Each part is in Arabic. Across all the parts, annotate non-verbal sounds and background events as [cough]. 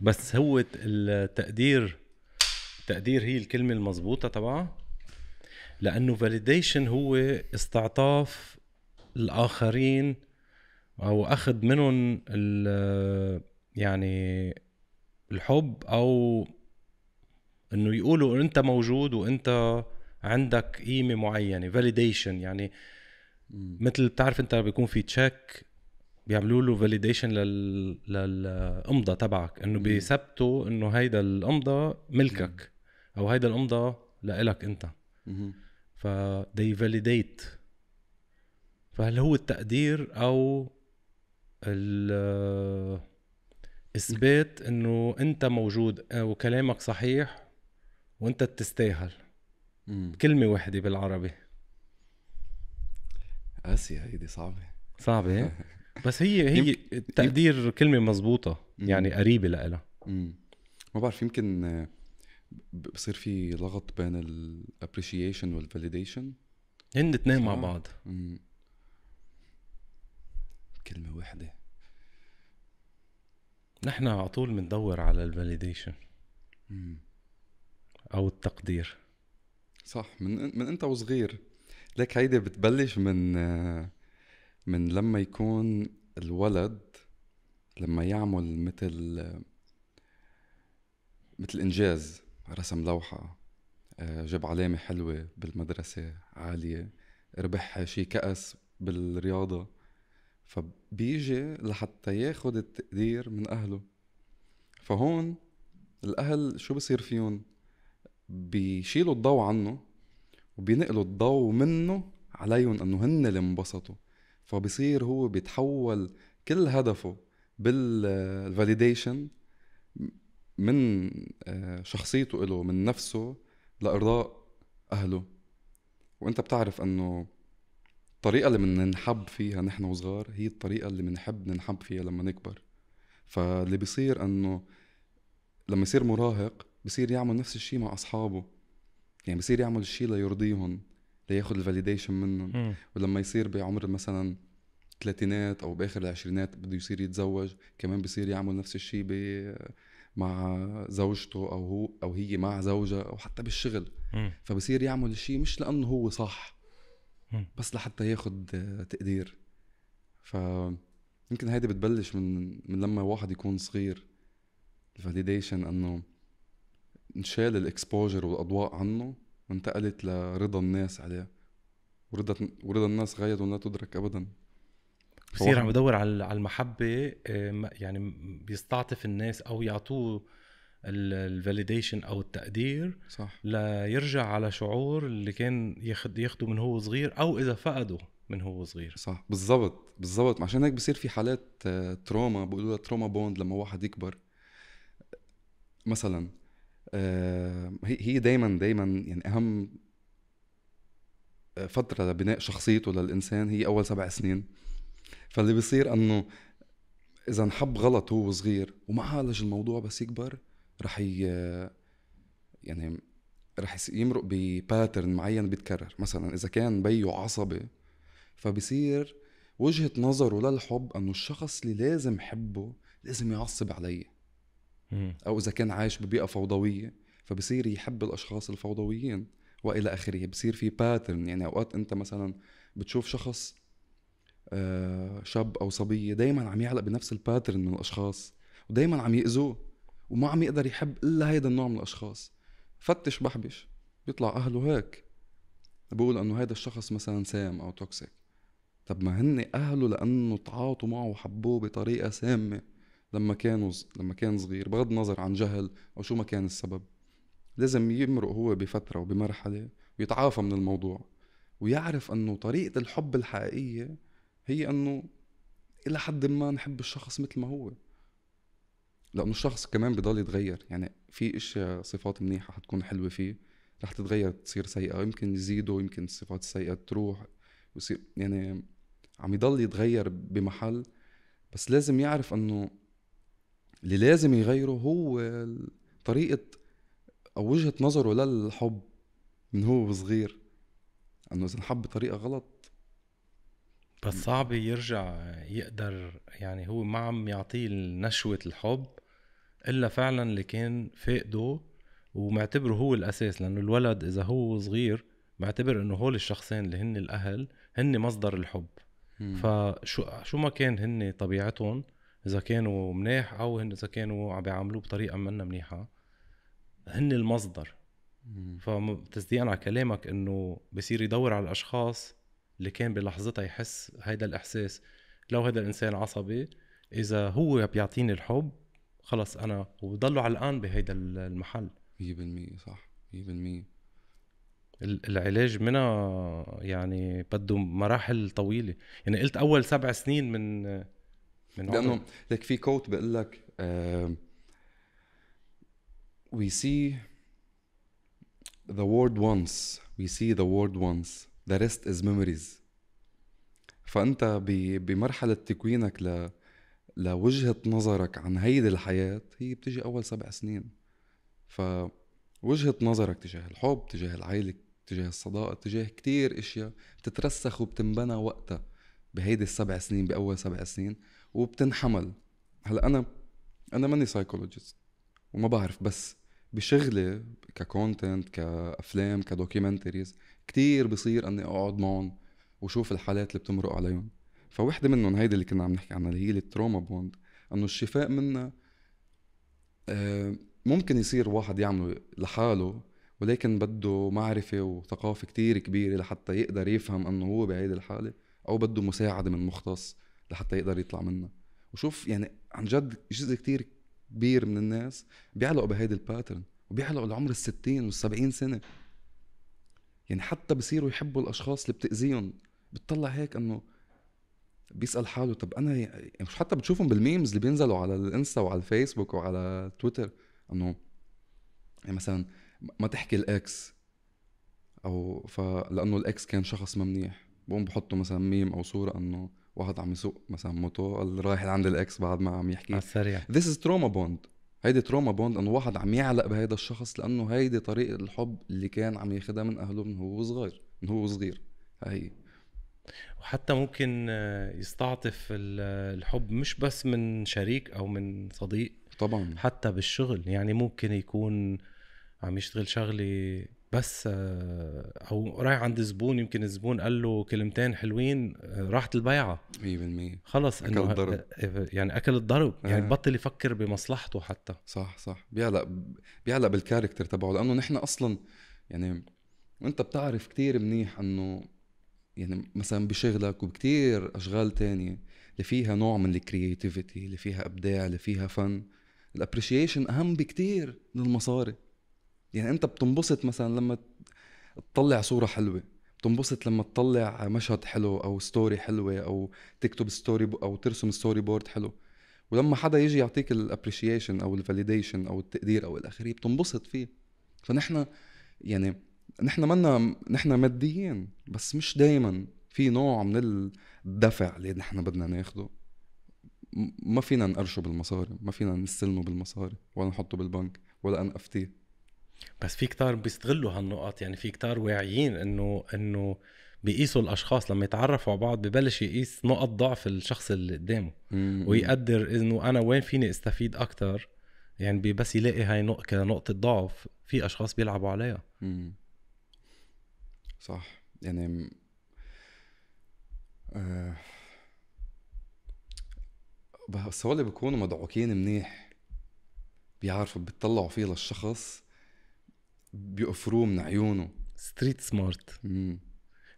بس هو التقدير التقدير هي الكلمه المضبوطه تبعها لانه فاليديشن هو استعطاف الاخرين او اخذ منهم يعني الحب او انه يقولوا انت موجود وانت عندك قيمه معينه فاليديشن يعني مثل بتعرف انت بيكون في تشيك بيعملوا له فاليديشن لل... تبعك انه بيثبتوا انه هيدا الامضه ملكك او هيدا الامضه لإلك انت ف they validate فهل هو التقدير او ال اثبات انه انت موجود وكلامك صحيح وانت تستاهل كلمه واحده بالعربي قاسية هيدي صعبة صعبة إيه؟ [laughs] بس هي هي يمكن... التقدير كلمه مزبوطة يعني قريبه لها ما بعرف يمكن بصير في لغط بين الابريشيشن والفاليديشن هن اثنين مع بعض مم. كلمة واحدة نحن على طول بندور على الفاليديشن او التقدير صح من من انت وصغير لك هيدي بتبلش من من لما يكون الولد لما يعمل مثل مثل انجاز رسم لوحه آه، جاب علامه حلوه بالمدرسه عاليه ربح شي كأس بالرياضه فبيجي لحتى ياخد التقدير من اهله فهون الاهل شو بصير فيهم بيشيلوا الضوء عنه وبينقلوا الضوء منه عليهم انه هن اللي انبسطوا فبصير هو بيتحول كل هدفه بالفاليديشن آه، من آه، شخصيته له من نفسه لارضاء اهله وانت بتعرف انه الطريقة اللي بننحب فيها نحن وصغار هي الطريقة اللي بنحب ننحب فيها لما نكبر فاللي بيصير انه لما يصير مراهق بصير يعمل نفس الشيء مع اصحابه يعني بصير يعمل الشيء ليرضيهم لياخذ الفاليديشن منهم ولما يصير بعمر مثلا ثلاثينات او باخر العشرينات بده يصير يتزوج كمان بصير يعمل نفس الشيء مع زوجته او هو او هي مع زوجها او حتى بالشغل فبصير يعمل الشيء مش لانه هو صح بس لحتى ياخذ تقدير ف يمكن هيدي بتبلش من من لما واحد يكون صغير الفاليديشن انه نشال الاكسبوجر والاضواء عنه وانتقلت لرضا الناس عليه ورضا ورضا الناس غاية لا تدرك ابدا بصير عم بدور على المحبة آه، يعني بيستعطف الناس او يعطوه الفاليديشن او التقدير صح ليرجع على شعور اللي كان ياخذ ياخده من هو صغير او اذا فقده من هو صغير صح بالضبط بالضبط عشان هيك بصير في حالات تروما آه، بيقولوا لها تروما بوند لما واحد يكبر مثلا آه، هي دايما دايما يعني اهم آه، فتره لبناء شخصيته للانسان هي اول سبع سنين فاللي بيصير انه اذا انحب غلط هو صغير وما عالج الموضوع بس يكبر رح يعني رح يمرق بباترن معين بيتكرر مثلا اذا كان بيو عصبي فبصير وجهه نظره للحب انه الشخص اللي لازم حبه لازم يعصب علي او اذا كان عايش ببيئه فوضويه فبصير يحب الاشخاص الفوضويين والى اخره بصير في باترن يعني اوقات انت مثلا بتشوف شخص آه، شاب او صبيه دائما عم يعلق بنفس الباترن من الاشخاص ودائما عم ياذوه وما عم يقدر يحب الا هيدا النوع من الاشخاص فتش بحبش بيطلع اهله هيك بقول انه هيدا الشخص مثلا سام او توكسيك طب ما هن اهله لانه تعاطوا معه وحبوه بطريقه سامه لما كانوا لما كان صغير بغض النظر عن جهل او شو ما كان السبب لازم يمرق هو بفتره وبمرحله ويتعافى من الموضوع ويعرف انه طريقه الحب الحقيقيه هي انه الى حد ما نحب الشخص مثل ما هو لانه الشخص كمان بضل يتغير يعني في اشياء صفات منيحه حتكون حلوه فيه رح تتغير تصير سيئه يمكن يزيدوا يمكن الصفات السيئه تروح ويصير يعني عم يضل يتغير بمحل بس لازم يعرف انه اللي لازم يغيره هو طريقه او وجهه نظره للحب من هو صغير انه اذا انحب بطريقه غلط بس صعب يرجع يقدر يعني هو ما عم يعطيه نشوه الحب الا فعلا اللي كان فاقده ومعتبره هو الاساس لانه الولد اذا هو صغير معتبر انه هول الشخصين اللي هن الاهل هن مصدر الحب فشو شو ما كان هن طبيعتهم اذا كانوا مناح او هن اذا كانوا عم بيعاملوه بطريقه منا منيحه هن المصدر فتصديقا على كلامك انه بصير يدور على الاشخاص اللي كان بلحظتها يحس هيدا الاحساس لو هذا الانسان عصبي اذا هو بيعطيني الحب خلص انا وبضلوا على الان بهيدا المحل 100% صح 100% العلاج منها يعني بده مراحل طويله يعني قلت اول سبع سنين من لانه لك في كوت بقول لك وي سي ذا وورد وانس وي سي ذا وورد وانس ذا ريست از ميموريز فانت بمرحله تكوينك ل لوجهه نظرك عن هيدي الحياه هي بتجي اول سبع سنين فوجهه نظرك تجاه الحب تجاه العائله تجاه الصداقه تجاه كتير اشياء بتترسخ وبتنبنى وقتها بهيدي السبع سنين باول سبع سنين وبتنحمل هلا انا انا ماني سايكولوجيست وما بعرف بس بشغلي ككونتنت كافلام كدوكيومنتريز كتير بصير اني اقعد معهم وشوف الحالات اللي بتمرق عليهم فوحدة منهم هيدي اللي كنا عم نحكي عنها اللي هي التروما بوند انه الشفاء منها آه، ممكن يصير واحد يعمله لحاله ولكن بده معرفة وثقافة كتير كبيرة لحتى يقدر يفهم انه هو بهيدي الحالة او بده مساعدة من مختص لحتى يقدر يطلع منها وشوف يعني عن جد جزء كتير كبير من الناس بيعلقوا بهيدي الباترن وبيعلقوا لعمر الستين والسبعين سنة يعني حتى بصيروا يحبوا الأشخاص اللي بتأذيهم بتطلع هيك أنه بيسأل حاله طب أنا يعني مش حتى بتشوفهم بالميمز اللي بينزلوا على الإنستا وعلى الفيسبوك وعلى تويتر أنه يعني مثلا ما تحكي الإكس أو فلأنه الإكس كان شخص ما منيح بقوم بحطوا مثلا ميم أو صورة أنه واحد عم يسوق مثلا موتو رايح عند الاكس بعد ما عم يحكي على السريع ذيس از تروما بوند هيدي تروما بوند انه واحد عم يعلق بهيدا الشخص لانه هيدي طريقه الحب اللي كان عم ياخذها من اهله من هو صغير من هو صغير هي وحتى ممكن آه، يستعطف الحب مش بس من شريك او من صديق طبعا حتى بالشغل يعني ممكن يكون عم يشتغل شغله بس آه، او رايح عند زبون يمكن الزبون قال له كلمتين حلوين آه، راحت البيعه 100% خلص اكل إنه الضرب آه، يعني اكل الضرب يعني آه. يعني بطل يفكر بمصلحته حتى صح صح بيعلق بيعلق بالكاركتر تبعه لانه نحن اصلا يعني وانت بتعرف كتير منيح انه يعني مثلا بشغلك وبكتير اشغال تانية اللي فيها نوع من الكرياتيفيتي اللي فيها ابداع اللي فيها فن الابريشيشن اهم بكتير من المصاري يعني انت بتنبسط مثلا لما تطلع صوره حلوه بتنبسط لما تطلع مشهد حلو او ستوري حلوه او تكتب ستوري او ترسم ستوري بورد حلو ولما حدا يجي يعطيك الابريشيشن او الفاليديشن او التقدير او الى اخره بتنبسط فيه فنحن يعني نحن منا نحن ماديين بس مش دايما في نوع من الدفع اللي نحن بدنا ناخده ما فينا نقرشه بالمصاري ما فينا نستلمه بالمصاري ولا نحطه بالبنك ولا ان افتيه بس في كتار بيستغلوا هالنقط يعني في كتار واعيين انه انه بيقيسوا الاشخاص لما يتعرفوا على بعض ببلش يقيس نقط ضعف الشخص اللي قدامه ويقدر انه انا وين فيني استفيد اكثر يعني بس يلاقي هاي نقطة كنقطة ضعف في اشخاص بيلعبوا عليها مم. صح يعني آه... بس هول بيكونوا مدعوكين منيح بيعرفوا بيطلعوا فيه للشخص بيقفروه من عيونه ستريت سمارت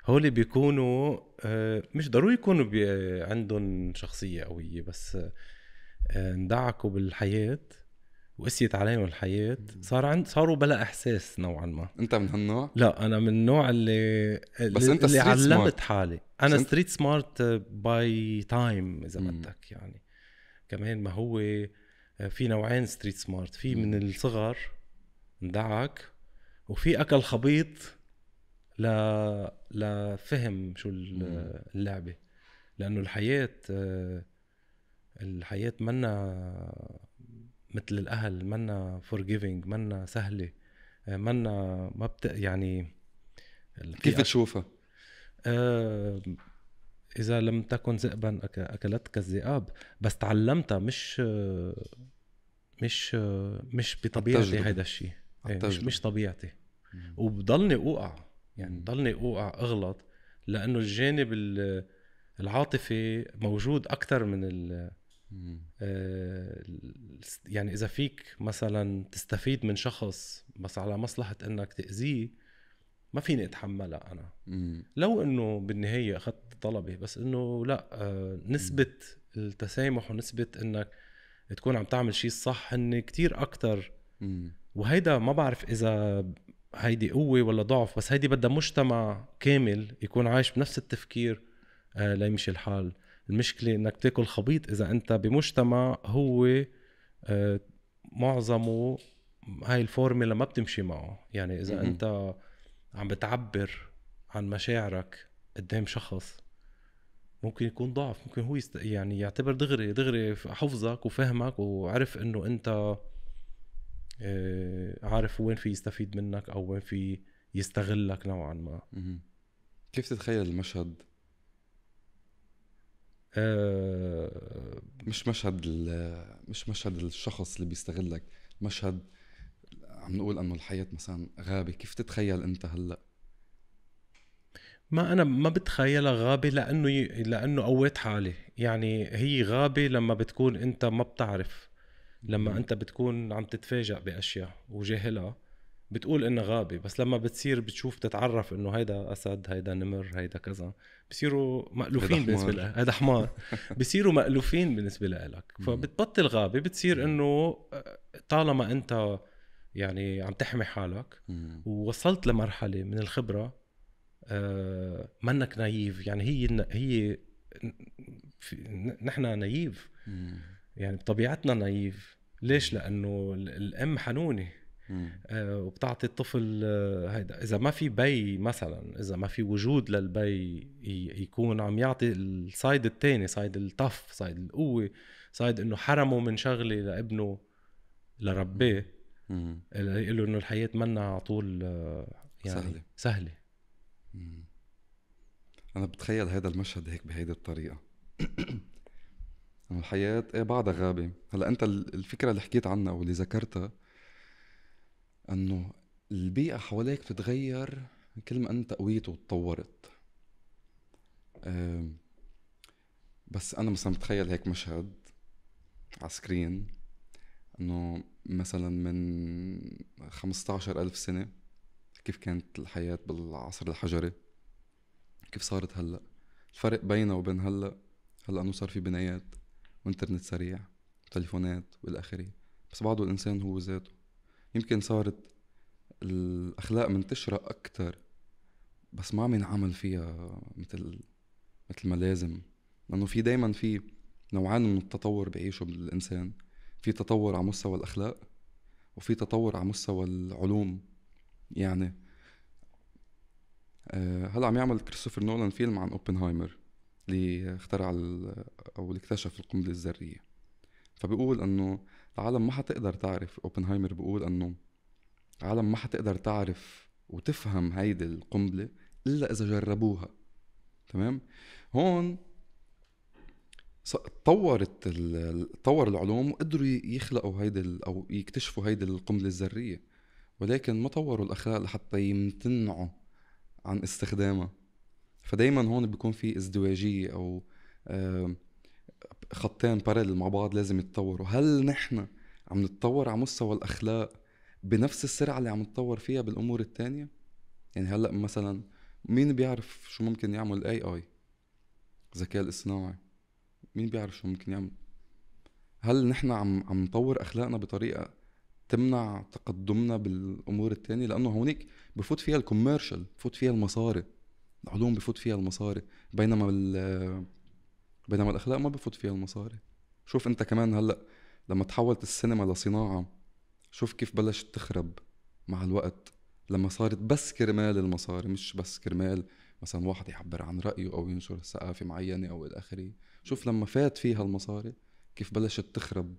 هول بيكونوا آه، مش ضروري يكونوا بي عندهم شخصية قوية بس آه، اندعكوا بالحياة وقسيت عليهم الحياة صار عند صاروا بلا إحساس نوعا ما أنت من هالنوع؟ لا أنا من النوع اللي بس أنت اللي علمت سمارت. حالي أنا ستريت سمارت باي تايم إذا بدك يعني كمان ما هو آه، في نوعين ستريت سمارت في من الصغر اندعك وفي اكل خبيط ل لفهم شو اللعبه لانه الحياه الحياه منا مثل الاهل منا فورجيفينج منا سهله منا ما بت يعني كيف تشوفها؟ آه اذا لم تكن ذئبا اكلتك الذئاب بس تعلمتها مش مش مش بطبيعتي هذا الشيء إيه، مش مش طبيعتي وبضلني اوقع يعني ضلني اوقع اغلط لانه الجانب العاطفي موجود اكثر من آه، ال يعني اذا فيك مثلا تستفيد من شخص بس على مصلحه انك تاذيه ما فيني اتحملها انا مم. لو انه بالنهايه اخذت طلبي بس انه لا آه، نسبه التسامح ونسبه انك تكون عم تعمل شيء الصح هن كتير اكثر وهيدا ما بعرف اذا هيدي قوه ولا ضعف بس هيدي بدها مجتمع كامل يكون عايش بنفس التفكير آه، ليمشي الحال المشكله انك تاكل خبيط اذا انت بمجتمع هو آه، معظمه هاي الفورميلا ما بتمشي معه يعني اذا م-م. انت عم بتعبر عن مشاعرك قدام شخص ممكن يكون ضعف ممكن هو يست... يعني يعتبر دغري دغري حفظك وفهمك وعرف انه انت آه، عارف وين في يستفيد منك او وين في يستغلك نوعا ما كيف تتخيل المشهد آه، مش مشهد مش مشهد الشخص اللي بيستغلك مشهد عم نقول انه الحياه مثلا غابه كيف تتخيل انت هلا ما انا ما بتخيلها غابه لانه لانه قويت حالي يعني هي غابه لما بتكون انت ما بتعرف لما انت بتكون عم تتفاجئ باشياء وجاهلها بتقول انها غابه بس لما بتصير بتشوف بتتعرف انه هيدا اسد هيدا نمر هيدا كذا بصيروا مألوفين بالنسبه لك هذا حمار [laughs] بصيروا مألوفين بالنسبه لك فبتبطل غابه بتصير انه آه، طالما انت يعني عم تحمي حالك ووصلت لمرحله من الخبره آه، منك نايف يعني هي هي نحن نايف يعني بطبيعتنا نايف ليش لانه الام حنونه آه وبتعطي الطفل آه، هيدا اذا ما في بي مثلا اذا ما في وجود للبي يكون عم يعطي السايد الثاني سايد الطف سايد القوه سايد انه حرمه من شغله لابنه لربيه يقول له انه الحياه منا على طول آه، يعني سهله سهله انا بتخيل هذا المشهد هيك بهيدي الطريقه الحياة ايه بعدها غابة هلا انت الفكرة اللي حكيت عنها واللي ذكرتها انه البيئة حواليك بتتغير كل ما انت قويت وتطورت بس انا مثلا بتخيل هيك مشهد على سكرين انه مثلا من عشر ألف سنة كيف كانت الحياة بالعصر الحجري كيف صارت هلأ الفرق بينه وبين هلأ هلأ انه صار في بنايات وانترنت سريع وتليفونات والآخري بس بعضه الإنسان هو ذاته يمكن صارت الأخلاق منتشرة أكتر بس ما عم ينعمل فيها مثل مثل ما لازم لأنه في دايما في نوعان من التطور بعيشه بالإنسان في تطور على مستوى الأخلاق وفي تطور على مستوى العلوم يعني آه، هلا عم يعمل كريستوفر نولان فيلم عن اوبنهايمر اللي اخترع او اللي اكتشف القنبله الذريه فبيقول انه العالم ما حتقدر تعرف اوبنهايمر بيقول انه العالم ما حتقدر تعرف وتفهم هيدي القنبله الا اذا جربوها تمام هون تطورت تطور العلوم وقدروا يخلقوا هيدي او يكتشفوا هيدي القنبله الذريه ولكن ما طوروا الاخلاق لحتى يمتنعوا عن استخدامها فدايما هون بيكون في ازدواجيه او خطين بارل مع بعض لازم يتطوروا هل نحن عم نتطور على مستوى الاخلاق بنفس السرعه اللي عم نتطور فيها بالامور الثانيه يعني هلا مثلا مين بيعرف شو ممكن يعمل الاي اي الذكاء الاصطناعي مين بيعرف شو ممكن يعمل هل نحن عم عم نطور اخلاقنا بطريقه تمنع تقدمنا بالامور الثانيه لانه هونيك بفوت فيها الكوميرشال بفوت فيها المصاري العلوم بفوت فيها المصاري بينما بينما الاخلاق ما بفوت فيها المصاري شوف انت كمان هلا لما تحولت السينما لصناعه شوف كيف بلشت تخرب مع الوقت لما صارت بس كرمال المصاري مش بس كرمال مثلا واحد يعبر عن رايه او ينشر ثقافه معينه او الى اخره شوف لما فات فيها المصاري كيف بلشت تخرب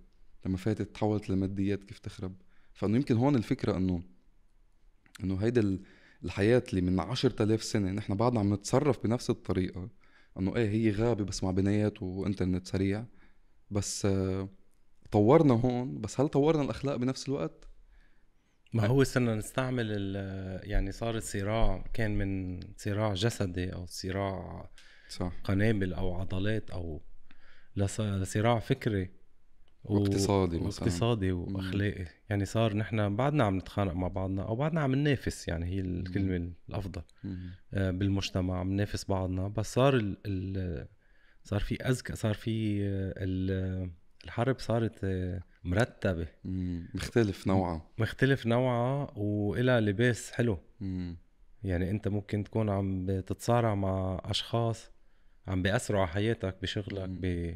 لما فاتت تحولت لماديات كيف تخرب فانه يمكن هون الفكره انه انه هيدا الحياه اللي من 10000 سنه نحن بعدنا عم نتصرف بنفس الطريقه انه ايه هي غابه بس مع بنايات وانترنت سريع بس آه، طورنا هون بس هل طورنا الاخلاق بنفس الوقت؟ ما هو صرنا نستعمل يعني صار الصراع كان من صراع جسدي او صراع صح. قنابل او عضلات او لصراع فكري واقتصادي مثلا واقتصادي واخلاقي يعني صار نحن بعدنا عم نتخانق مع بعضنا او بعدنا عم ننافس يعني هي الكلمه مم. الافضل مم. آه، بالمجتمع عم ننافس بعضنا بس صار الـ الـ صار في اذكى صار في آه، الحرب صارت آه، مرتبه مم. مختلف نوعا مختلف نوعا والها لباس حلو مم. يعني انت ممكن تكون عم تتصارع مع اشخاص عم بيأثروا على حياتك بشغلك ب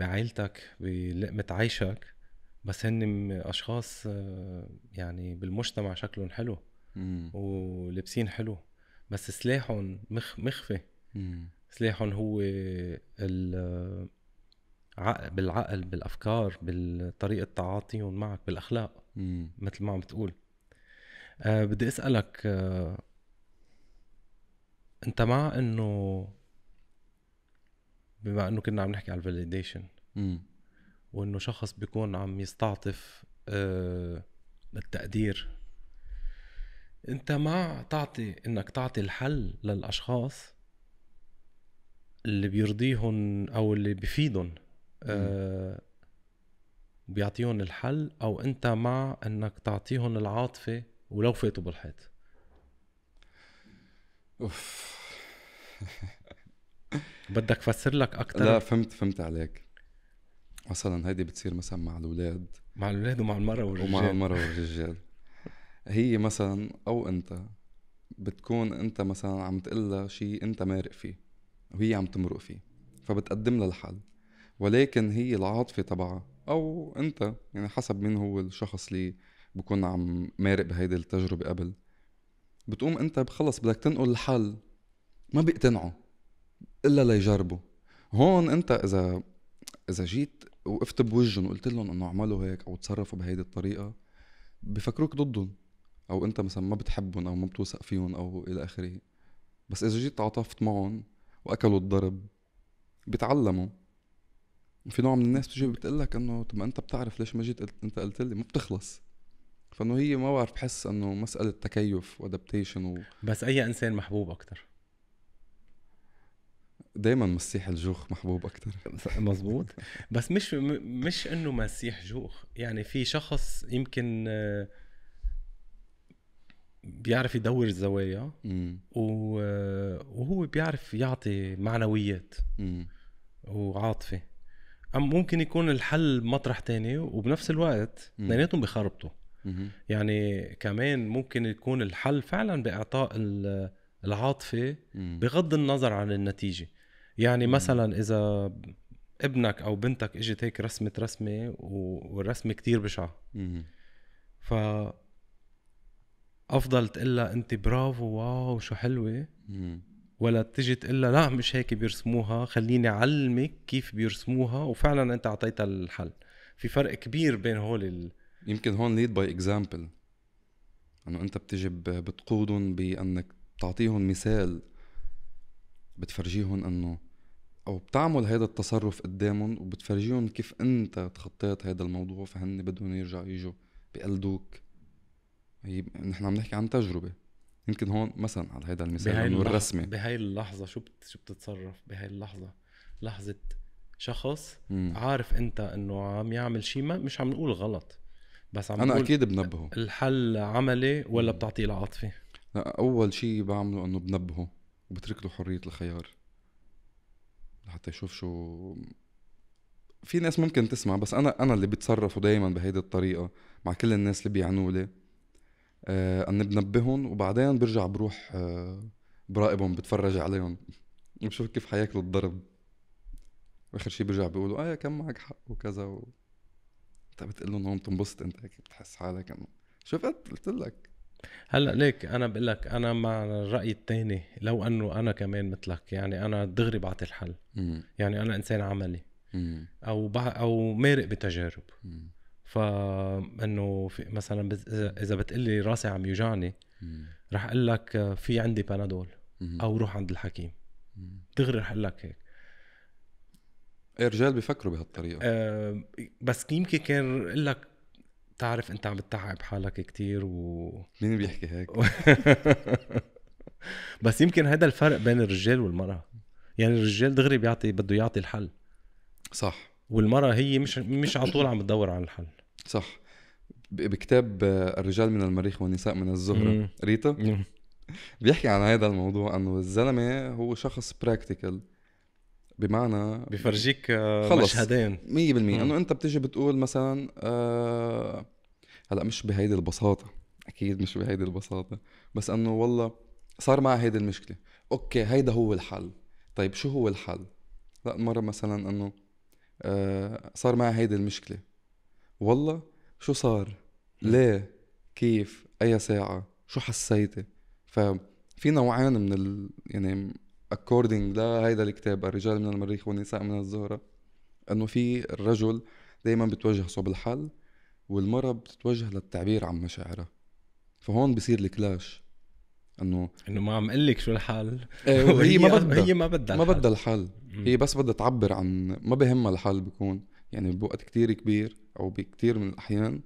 بعائلتك بلقمة عيشك بس هن اشخاص آه، يعني بالمجتمع شكلهم حلو ولبسين ولابسين حلو بس سلاحهم مخ مخفي سلاحهم هو العقل آه، بالعقل بالافكار بالطريقه تعاطيهم معك بالاخلاق مثل ما عم بتقول أه بدي اسالك أه انت مع انه بما انه كنا عم نحكي على الفاليديشن وانه شخص بيكون عم يستعطف للتقدير آه، انت مع تعطي انك تعطي الحل للاشخاص اللي بيرضيهم او اللي بفيدهم آه بيعطيهم الحل او انت مع انك تعطيهم العاطفه ولو فاتوا بالحيط اوف [laughs] بدك فسر لك اكثر لا فهمت فهمت عليك مثلا هيدي بتصير مثلا مع الاولاد مع الاولاد ومع المرأة والرجال ومع المرأة والرجال هي مثلا او انت بتكون انت مثلا عم تقلها شيء انت مارق فيه وهي عم تمرق فيه فبتقدم لها الحل ولكن هي العاطفة تبعها او انت يعني حسب مين هو الشخص اللي بكون عم مارق بهيدي التجربة قبل بتقوم انت بخلص بدك تنقل الحل ما بيقتنعوا الا ليجربوا هون انت اذا اذا جيت وقفت بوجهن وقلت لهم انه اعملوا هيك او تصرفوا بهيدي الطريقه بفكروك ضدهم او انت مثلا ما بتحبهم او ما بتوثق فيهم او الى اخره بس اذا جيت تعاطفت معهم واكلوا الضرب بيتعلموا في نوع من الناس بتجي بتقول لك انه طب ما انت بتعرف ليش ما جيت قلت انت قلت لي ما بتخلص فانه هي ما بعرف بحس انه مساله تكيف وادابتيشن و... بس اي انسان محبوب اكثر دائما مسيح الجوخ محبوب اكثر [laughs] مزبوط بس مش مش انه مسيح جوخ يعني في شخص يمكن آه، بيعرف يدور الزوايا وهو بيعرف يعطي معنويات وعاطفه أم ممكن يكون الحل مطرح تاني وبنفس الوقت اثنيناتهم بخربطوا يعني كمان ممكن يكون الحل فعلا باعطاء العاطفه بغض النظر عن النتيجه يعني مثلا اذا ابنك او بنتك اجت هيك رسمه رسمه والرسمه كتير بشعه ف افضل لها انت برافو واو شو حلوه ولا تجي تقول لا مش هيك بيرسموها خليني اعلمك كيف بيرسموها وفعلا انت اعطيتها الحل في فرق كبير بين هول ال... يمكن هون ليد باي اكزامبل انه انت بتجي بتقودهم بانك تعطيهم مثال بتفرجيهم انه او بتعمل هذا التصرف قدامهم وبتفرجيهم كيف انت تخطيت هذا الموضوع فهن بدهم يرجعوا يجوا بقلدوك هي نحن عم نحكي عن تجربه يمكن هون مثلا على هذا المثال انه الرسمه بهاي اللحظه شو بت... شو بتتصرف بهاي اللحظه لحظه شخص مم. عارف انت انه عم يعمل شيء ما مش عم نقول غلط بس عم انا اكيد بنبهه الحل عملي ولا بتعطيه العاطفه لا اول شيء بعمله انه بنبهه وبترك له حريه الخيار لحتى يشوف شو في ناس ممكن تسمع بس انا انا اللي بتصرفوا دائما بهيدي الطريقه مع كل الناس اللي بيعنوا لي آه اني بنبههم وبعدين برجع بروح آه براقبهم بتفرج عليهم وبشوف [laughs] كيف حياكلوا الضرب واخر شيء برجع بيقولوا اه كان معك حق وكذا و... انت طيب بتقول لهم هون بتنبسط انت هيك بتحس حالك انه شفت قلت لك هلا ليك انا بقول لك انا مع الراي الثاني لو انه انا كمان مثلك يعني انا دغري بعطي الحل مم. يعني انا انسان عملي مم. او بع... او مارق بتجارب ف فانه في مثلا بز... اذا بتقلي راسي عم يوجعني رح اقول لك في عندي بنادول او روح عند الحكيم دغري رح اقول لك هيك الرجال إيه، بيفكروا بهالطريقه أه بس يمكن كان لك تعرف انت عم بتتعب حالك كتير و مين بيحكي هيك؟ [laughs] بس يمكن هذا الفرق بين الرجال والمرأة يعني الرجال دغري بيعطي بده يعطي الحل صح والمرأة هي مش مش على طول عم بتدور على الحل صح بكتاب آه، الرجال من المريخ والنساء من الزهرة ريتا بيحكي عن هذا الموضوع انه الزلمة هو شخص براكتيكال بمعنى بفرجيك آه، مشهدين 100% انه انت بتيجي بتقول مثلا آه، هلا مش بهيدي البساطه [laughs] اكيد مش بهيدي البساطه بس انه والله صار معي هيدي المشكله اوكي هيدا هو الحل طيب شو هو الحل لا مره مثلا انه آه، صار معي هيدي المشكله والله شو صار ليه كيف اي ساعه شو حسيتي ففي نوعين من ال... يعني according لهيدا الكتاب الرجال من المريخ والنساء من الزهرة انه في الرجل دائما بتوجه صوب الحل والمرأة بتتوجه للتعبير عن مشاعرها فهون بصير الكلاش انه انه ما عم اقول لك شو الحل إيه، [laughs] هي ما بدها هي ما بدها ما بدها الحل هي بس بدها تعبر عن ما بهمها الحل بكون يعني بوقت كتير كبير او بكتير من الاحيان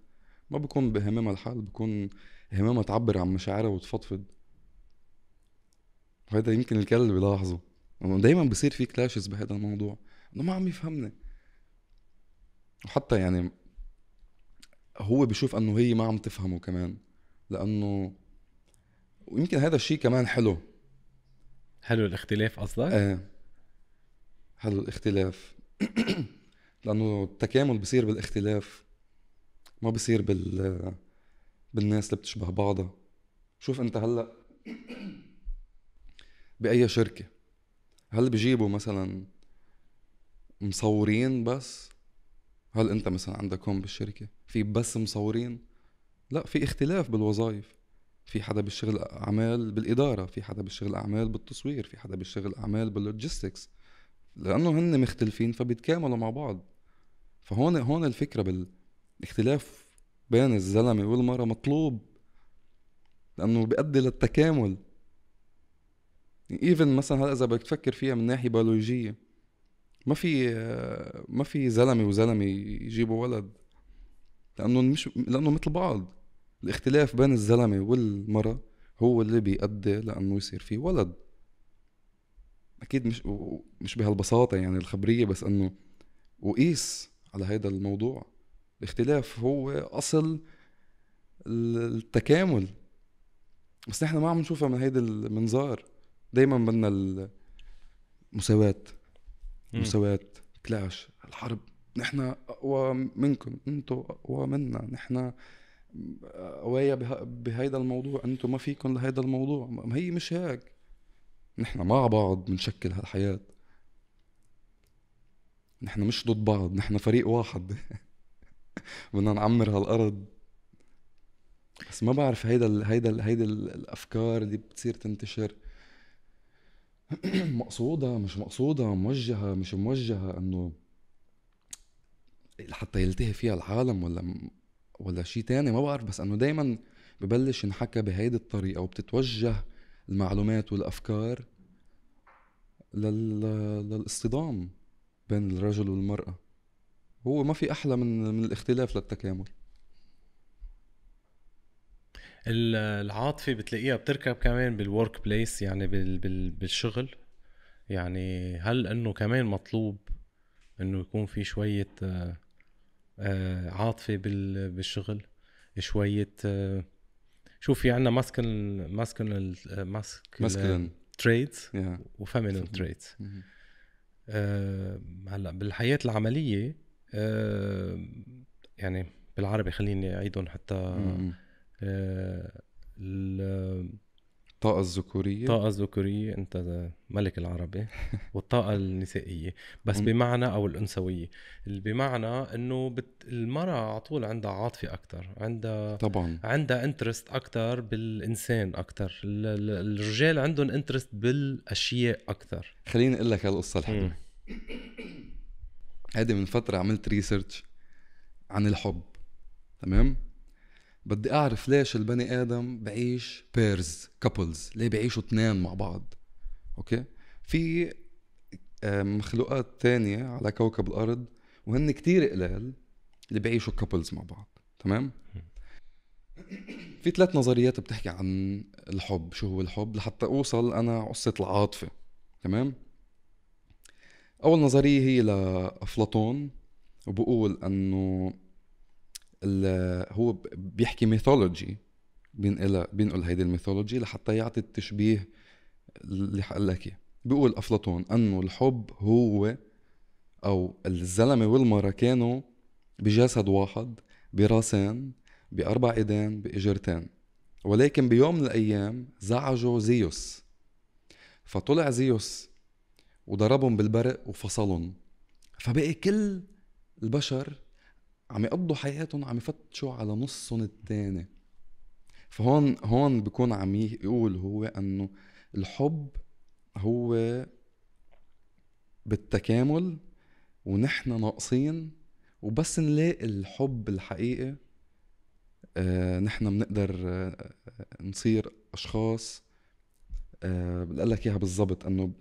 ما بكون بهمها الحل بكون هممها تعبر عن مشاعرها وتفضفض وهذا يمكن الكل بيلاحظه انه دايما بصير في كلاشز بهذا الموضوع انه ما عم يفهمني وحتى يعني هو بشوف انه هي ما عم تفهمه كمان لانه ويمكن هذا الشيء كمان حلو حلو الاختلاف قصدك؟ ايه حلو الاختلاف [clears throat] لانه التكامل بصير بالاختلاف ما بصير بال بالناس اللي بتشبه بعضها شوف انت هلا [clears throat] باي شركه هل بجيبوا مثلا مصورين بس هل انت مثلا عندك هون بالشركه في بس مصورين لا في اختلاف بالوظائف في حدا بالشغل اعمال بالاداره في حدا بالشغل اعمال بالتصوير في حدا بالشغل اعمال باللوجيستكس لانه هن مختلفين فبيتكاملوا مع بعض فهون هون الفكره بالاختلاف بين الزلمه والمراه مطلوب لانه بيؤدي للتكامل ايفن مثلا هلا اذا بدك تفكر فيها من ناحيه بيولوجيه ما في ما في زلمه وزلمه يجيبوا ولد لانه مش لانه مثل بعض الاختلاف بين الزلمه والمراه هو اللي بيؤدي لانه يصير في ولد اكيد مش مش بهالبساطه يعني الخبريه بس انه وقيس على هذا الموضوع الاختلاف هو اصل التكامل بس نحن ما عم نشوفها من هيدا المنظار دايما بدنا المساواة مساواة كلاش الحرب نحن اقوى منكم انتم اقوى منا نحن قوايا بهيدا الموضوع انتم ما فيكم لهيدا الموضوع ما هي مش هيك نحن مع بعض بنشكل هالحياه نحن مش ضد بعض نحن فريق واحد [laughs] بدنا نعمر هالارض بس ما بعرف هيدا الـ هيدا الـ هيدا الافكار اللي بتصير تنتشر [clears throat] مقصودة مش مقصودة موجهة مش موجهة انه حتى يلتهي فيها العالم ولا ولا شيء تاني ما بعرف بس انه دايما ببلش ينحكى بهيدي الطريقة وبتتوجه المعلومات والافكار لل... للاصطدام بين الرجل والمرأة هو ما في احلى من من الاختلاف للتكامل العاطفه بتلاقيها بتركب كمان بالورك بليس يعني بال بال بالشغل يعني هل انه كمان مطلوب انه يكون في شويه آه، آه، عاطفه بال بالشغل شويه آه، شوف في عندنا ماسكن ماسكن ماسك تريدز وفيمينال تريدز هلا بالحياه العمليه يعني بالعربي خليني اعيدهم حتى mm-hmm. آه، الطاقة الذكورية الطاقة الذكورية انت ملك العربي [laughs] والطاقة النسائية بس بمعنى او الانثوية بمعنى انه بت... المرأة على طول عندها عاطفة اكثر عندها طبعا عندها انترست اكثر بالانسان اكثر الرجال عندهم انترست بالاشياء اكثر خليني اقول لك هالقصة الحلوة هذه من فترة عملت ريسيرش عن الحب تمام بدي اعرف ليش البني ادم بعيش بيرز كابلز ليه بعيشوا اثنين مع بعض اوكي في مخلوقات تانية على كوكب الارض وهن كتير قلال اللي بعيشوا كابلز مع بعض تمام في ثلاث نظريات بتحكي عن الحب شو هو الحب لحتى اوصل انا قصه العاطفه تمام اول نظريه هي لافلاطون وبقول انه هو بيحكي ميثولوجي بينقلها بينقل هيدي الميثولوجي لحتى يعطي التشبيه اللي حقلك لك اياه بيقول افلاطون انه الحب هو او الزلمه والمره كانوا بجسد واحد براسين باربع ايدين باجرتين ولكن بيوم من الايام زعجوا زيوس فطلع زيوس وضربهم بالبرق وفصلهم فبقي كل البشر عم يقضوا حياتهم عم يفتشوا على نصهم الثاني فهون هون بكون عم يقول هو انه الحب هو بالتكامل ونحن ناقصين وبس نلاقي الحب الحقيقي آه نحن بنقدر آه, آه، نصير اشخاص آه بقول لك اياها بالضبط انه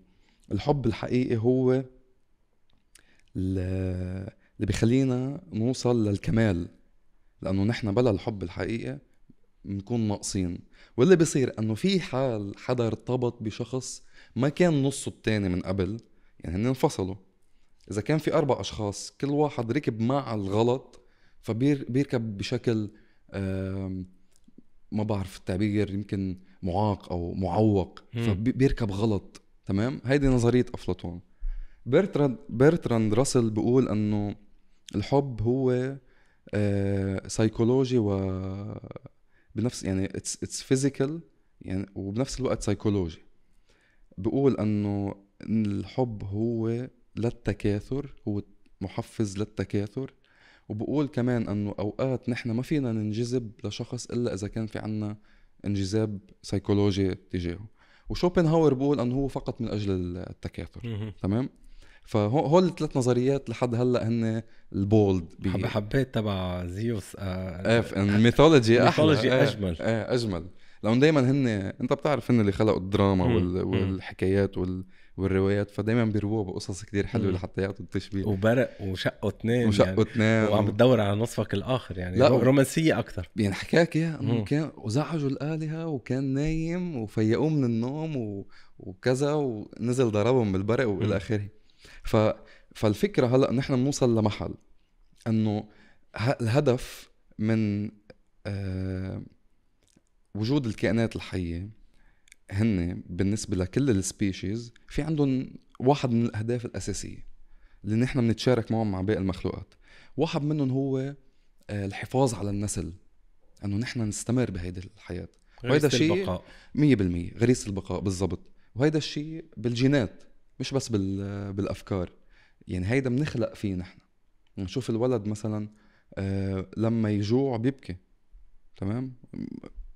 الحب الحقيقي هو اللي بيخلينا نوصل للكمال لانه نحن بلا الحب الحقيقي بنكون ناقصين واللي بيصير انه في حال حدا ارتبط بشخص ما كان نصه التاني من قبل يعني هن انفصلوا اذا كان في اربع اشخاص كل واحد ركب مع الغلط فبيركب بشكل ما بعرف التعبير يمكن معاق او معوق فبيركب غلط تمام هيدي نظريه افلاطون برتراند برتراند راسل بيقول انه الحب هو سايكولوجي آه، و بنفس يعني اتس اتس فيزيكال يعني وبنفس الوقت سايكولوجي بقول انه الحب هو للتكاثر هو محفز للتكاثر وبقول كمان انه اوقات نحن ما فينا ننجذب لشخص الا اذا كان في عنا انجذاب سيكولوجي تجاهه وشوبنهاور بقول انه هو فقط من اجل التكاثر تمام فهول الثلاث نظريات لحد هلا هن البولد بي... حبيت تبع زيوس آه... الميثولوجي احلى الميثولوجي اجمل ايه, اجمل لانه دائما هن انت بتعرف هن اللي خلقوا الدراما وال... والحكايات وال... والروايات فدايما بيروها بقصص كتير حلوه لحتى يعطوا التشبيه وبرق وشقوا اثنين وشقوا يعني اثنين وعم بتدور على نصفك الاخر يعني لا رومانسيه اكثر بينحكاك يعني اياها انه كان وزعجوا الالهه وكان نايم وفيقوه من النوم و... وكذا ونزل ضربهم بالبرق والى اخره ف فالفكره هلا نحن بنوصل لمحل انه الهدف من آه، وجود الكائنات الحيه هن بالنسبه لكل السبيشيز في عندهم واحد من الاهداف الاساسيه اللي نحن بنتشارك معهم مع باقي المخلوقات واحد منهم هو آه، الحفاظ على النسل انه نحن نستمر بهيدي الحياه وهيدا شيء 100% غريزه البقاء بالضبط وهيدا الشيء بالجينات مش بس بال... بالافكار يعني هيدا بنخلق فيه نحن نشوف الولد مثلا آه، لما يجوع بيبكي تمام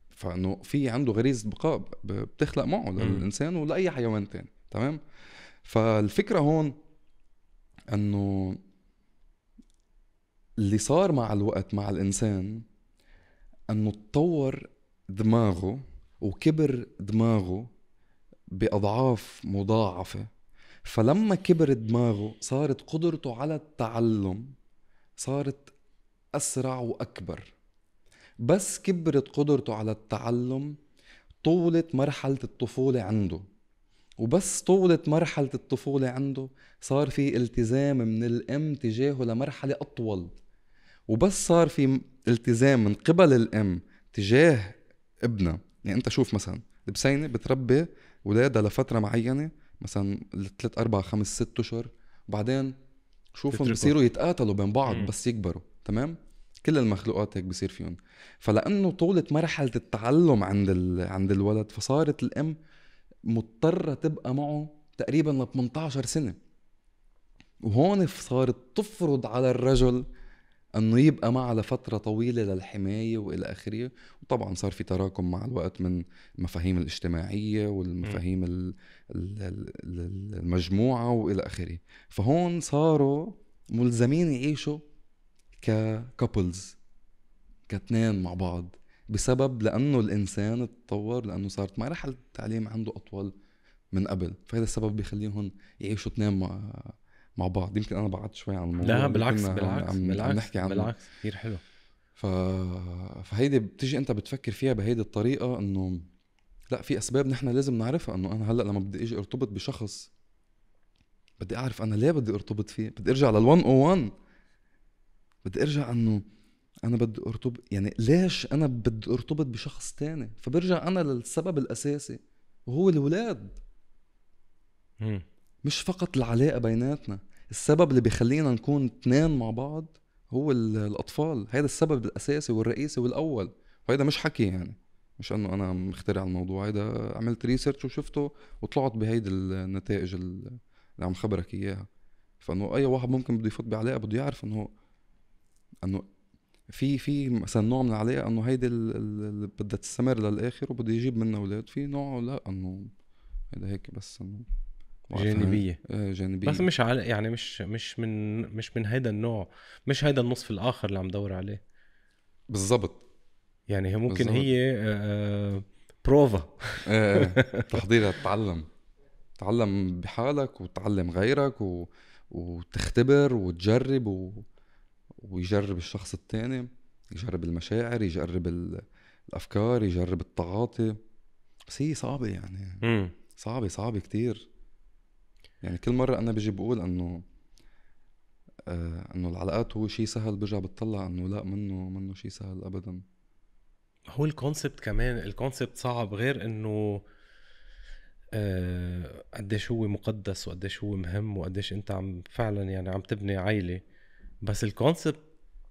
فانه في عنده غريزه بقاء بتخلق معه للانسان ولاي حيوان تاني تمام فالفكره هون انه اللي صار مع الوقت مع الانسان انه تطور دماغه وكبر دماغه باضعاف مضاعفه فلما كبر دماغه صارت قدرته على التعلم صارت أسرع وأكبر بس كبرت قدرته على التعلم طولت مرحلة الطفولة عنده وبس طولت مرحلة الطفولة عنده صار في التزام من الأم تجاهه لمرحلة أطول وبس صار في التزام من قبل الأم تجاه ابنها يعني أنت شوف مثلا البسينة بتربي ولادها لفترة معينة مثلا لثلاث اربع خمس ست اشهر وبعدين شوفهم بصيروا يتقاتلوا بين بعض بس يكبروا تمام كل المخلوقات هيك بصير فيهم فلانه طولت مرحله التعلم عند ال... عند الولد فصارت الام مضطره تبقى معه تقريبا ل 18 سنه وهون صارت تفرض على الرجل انه يبقى معها لفتره طويله للحمايه والى اخره وطبعا صار في تراكم مع الوقت من المفاهيم الاجتماعيه والمفاهيم المجموعه والى اخره فهون صاروا ملزمين يعيشوا ككابلز كاثنين مع بعض بسبب لانه الانسان تطور لانه صارت مرحله التعليم عنده اطول من قبل فهذا السبب بيخليهم يعيشوا اثنين مع مع بعض يمكن انا بعدت شوي عن الموضوع لا بالعكس بالعكس عم بالعكس عم نحكي عنه بالعكس كثير حلو ف... فهيدي بتيجي انت بتفكر فيها بهيدي الطريقه انه لا في اسباب نحن لازم نعرفها انه انا هلا لما بدي اجي ارتبط بشخص بدي اعرف انا ليه بدي ارتبط فيه بدي ارجع لل 101 بدي ارجع انه انا بدي ارتبط يعني ليش انا بدي ارتبط بشخص تاني فبرجع انا للسبب الاساسي وهو الاولاد مش فقط العلاقه بيناتنا السبب اللي بيخلينا نكون اثنين مع بعض هو الاطفال هذا السبب الاساسي والرئيسي والاول وهذا مش حكي يعني مش انه انا مخترع الموضوع هذا عملت ريسيرش وشفته وطلعت بهيدي النتائج اللي عم خبرك اياها فانه اي واحد ممكن بده يفوت بعلاقه بده يعرف انه انه في في مثلا نوع من العلاقه انه هيدي اللي بدها تستمر للاخر وبده يجيب منها اولاد في نوع لا انه هيدا هيك بس انه جانبيه آه، جانبيه بس مش على يعني مش مش من مش من هيدا النوع مش هيدا النصف الاخر اللي عم دور عليه بالضبط يعني هي ممكن بالزبط. هي آه, آه، بروفا إيه. تحضيرها تتعلم تعلم بحالك وتعلم غيرك و... وتختبر وتجرب و... ويجرب الشخص الثاني يجرب المشاعر يجرب ال... الافكار يجرب التعاطي بس هي صعبه يعني م. صعبه صعبه كثير يعني كل مره انا بجي بقول انه آه انه العلاقات هو شيء سهل برجع بتطلع انه لا منه منه شيء سهل ابدا هو الكونسبت كمان الكونسبت صعب غير انه آه قديش هو مقدس وقديش هو مهم وقديش انت عم فعلا يعني عم تبني عائله بس الكونسبت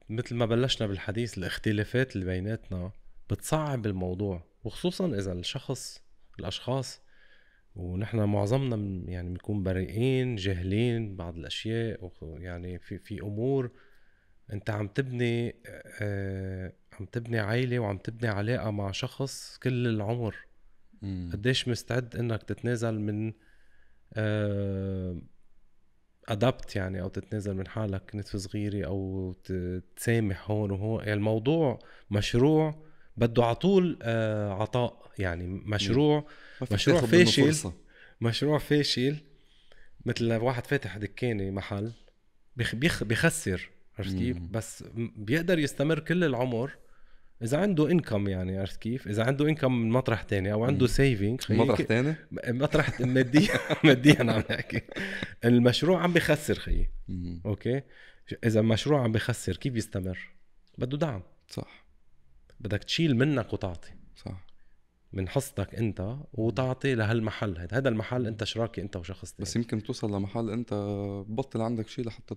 مثل ما بلشنا بالحديث الاختلافات اللي بيناتنا بتصعب الموضوع وخصوصا اذا الشخص الاشخاص ونحن معظمنا يعني بنكون بريئين جاهلين بعض الاشياء يعني في في امور انت عم تبني آه عم تبني عائله وعم تبني علاقه مع شخص كل العمر م. قديش مستعد انك تتنازل من آه ادابت يعني او تتنازل من حالك نتف صغيره او تسامح هون وهون يعني الموضوع مشروع بده على طول آه عطاء يعني مشروع مشروع فاشل مشروع فاشل مثل واحد فاتح دكانه محل بيخ بيخسر عرفت كيف؟ بس بيقدر يستمر كل العمر اذا عنده انكم يعني عرفت كيف؟ اذا عنده انكم من مطرح تاني او عنده سيفينغ مطرح تاني؟ مطرح ماديا ماديا [laughs] عم نحكي المشروع عم بخسر خيي اوكي؟ اذا المشروع عم بخسر كيف بيستمر؟ بده دعم صح بدك تشيل منك وتعطي صح من حصتك انت وتعطي لهالمحل هذا هذا المحل انت شراكي انت وشخص تاني. بس يمكن توصل لمحل انت ببطل عندك شيء لحتى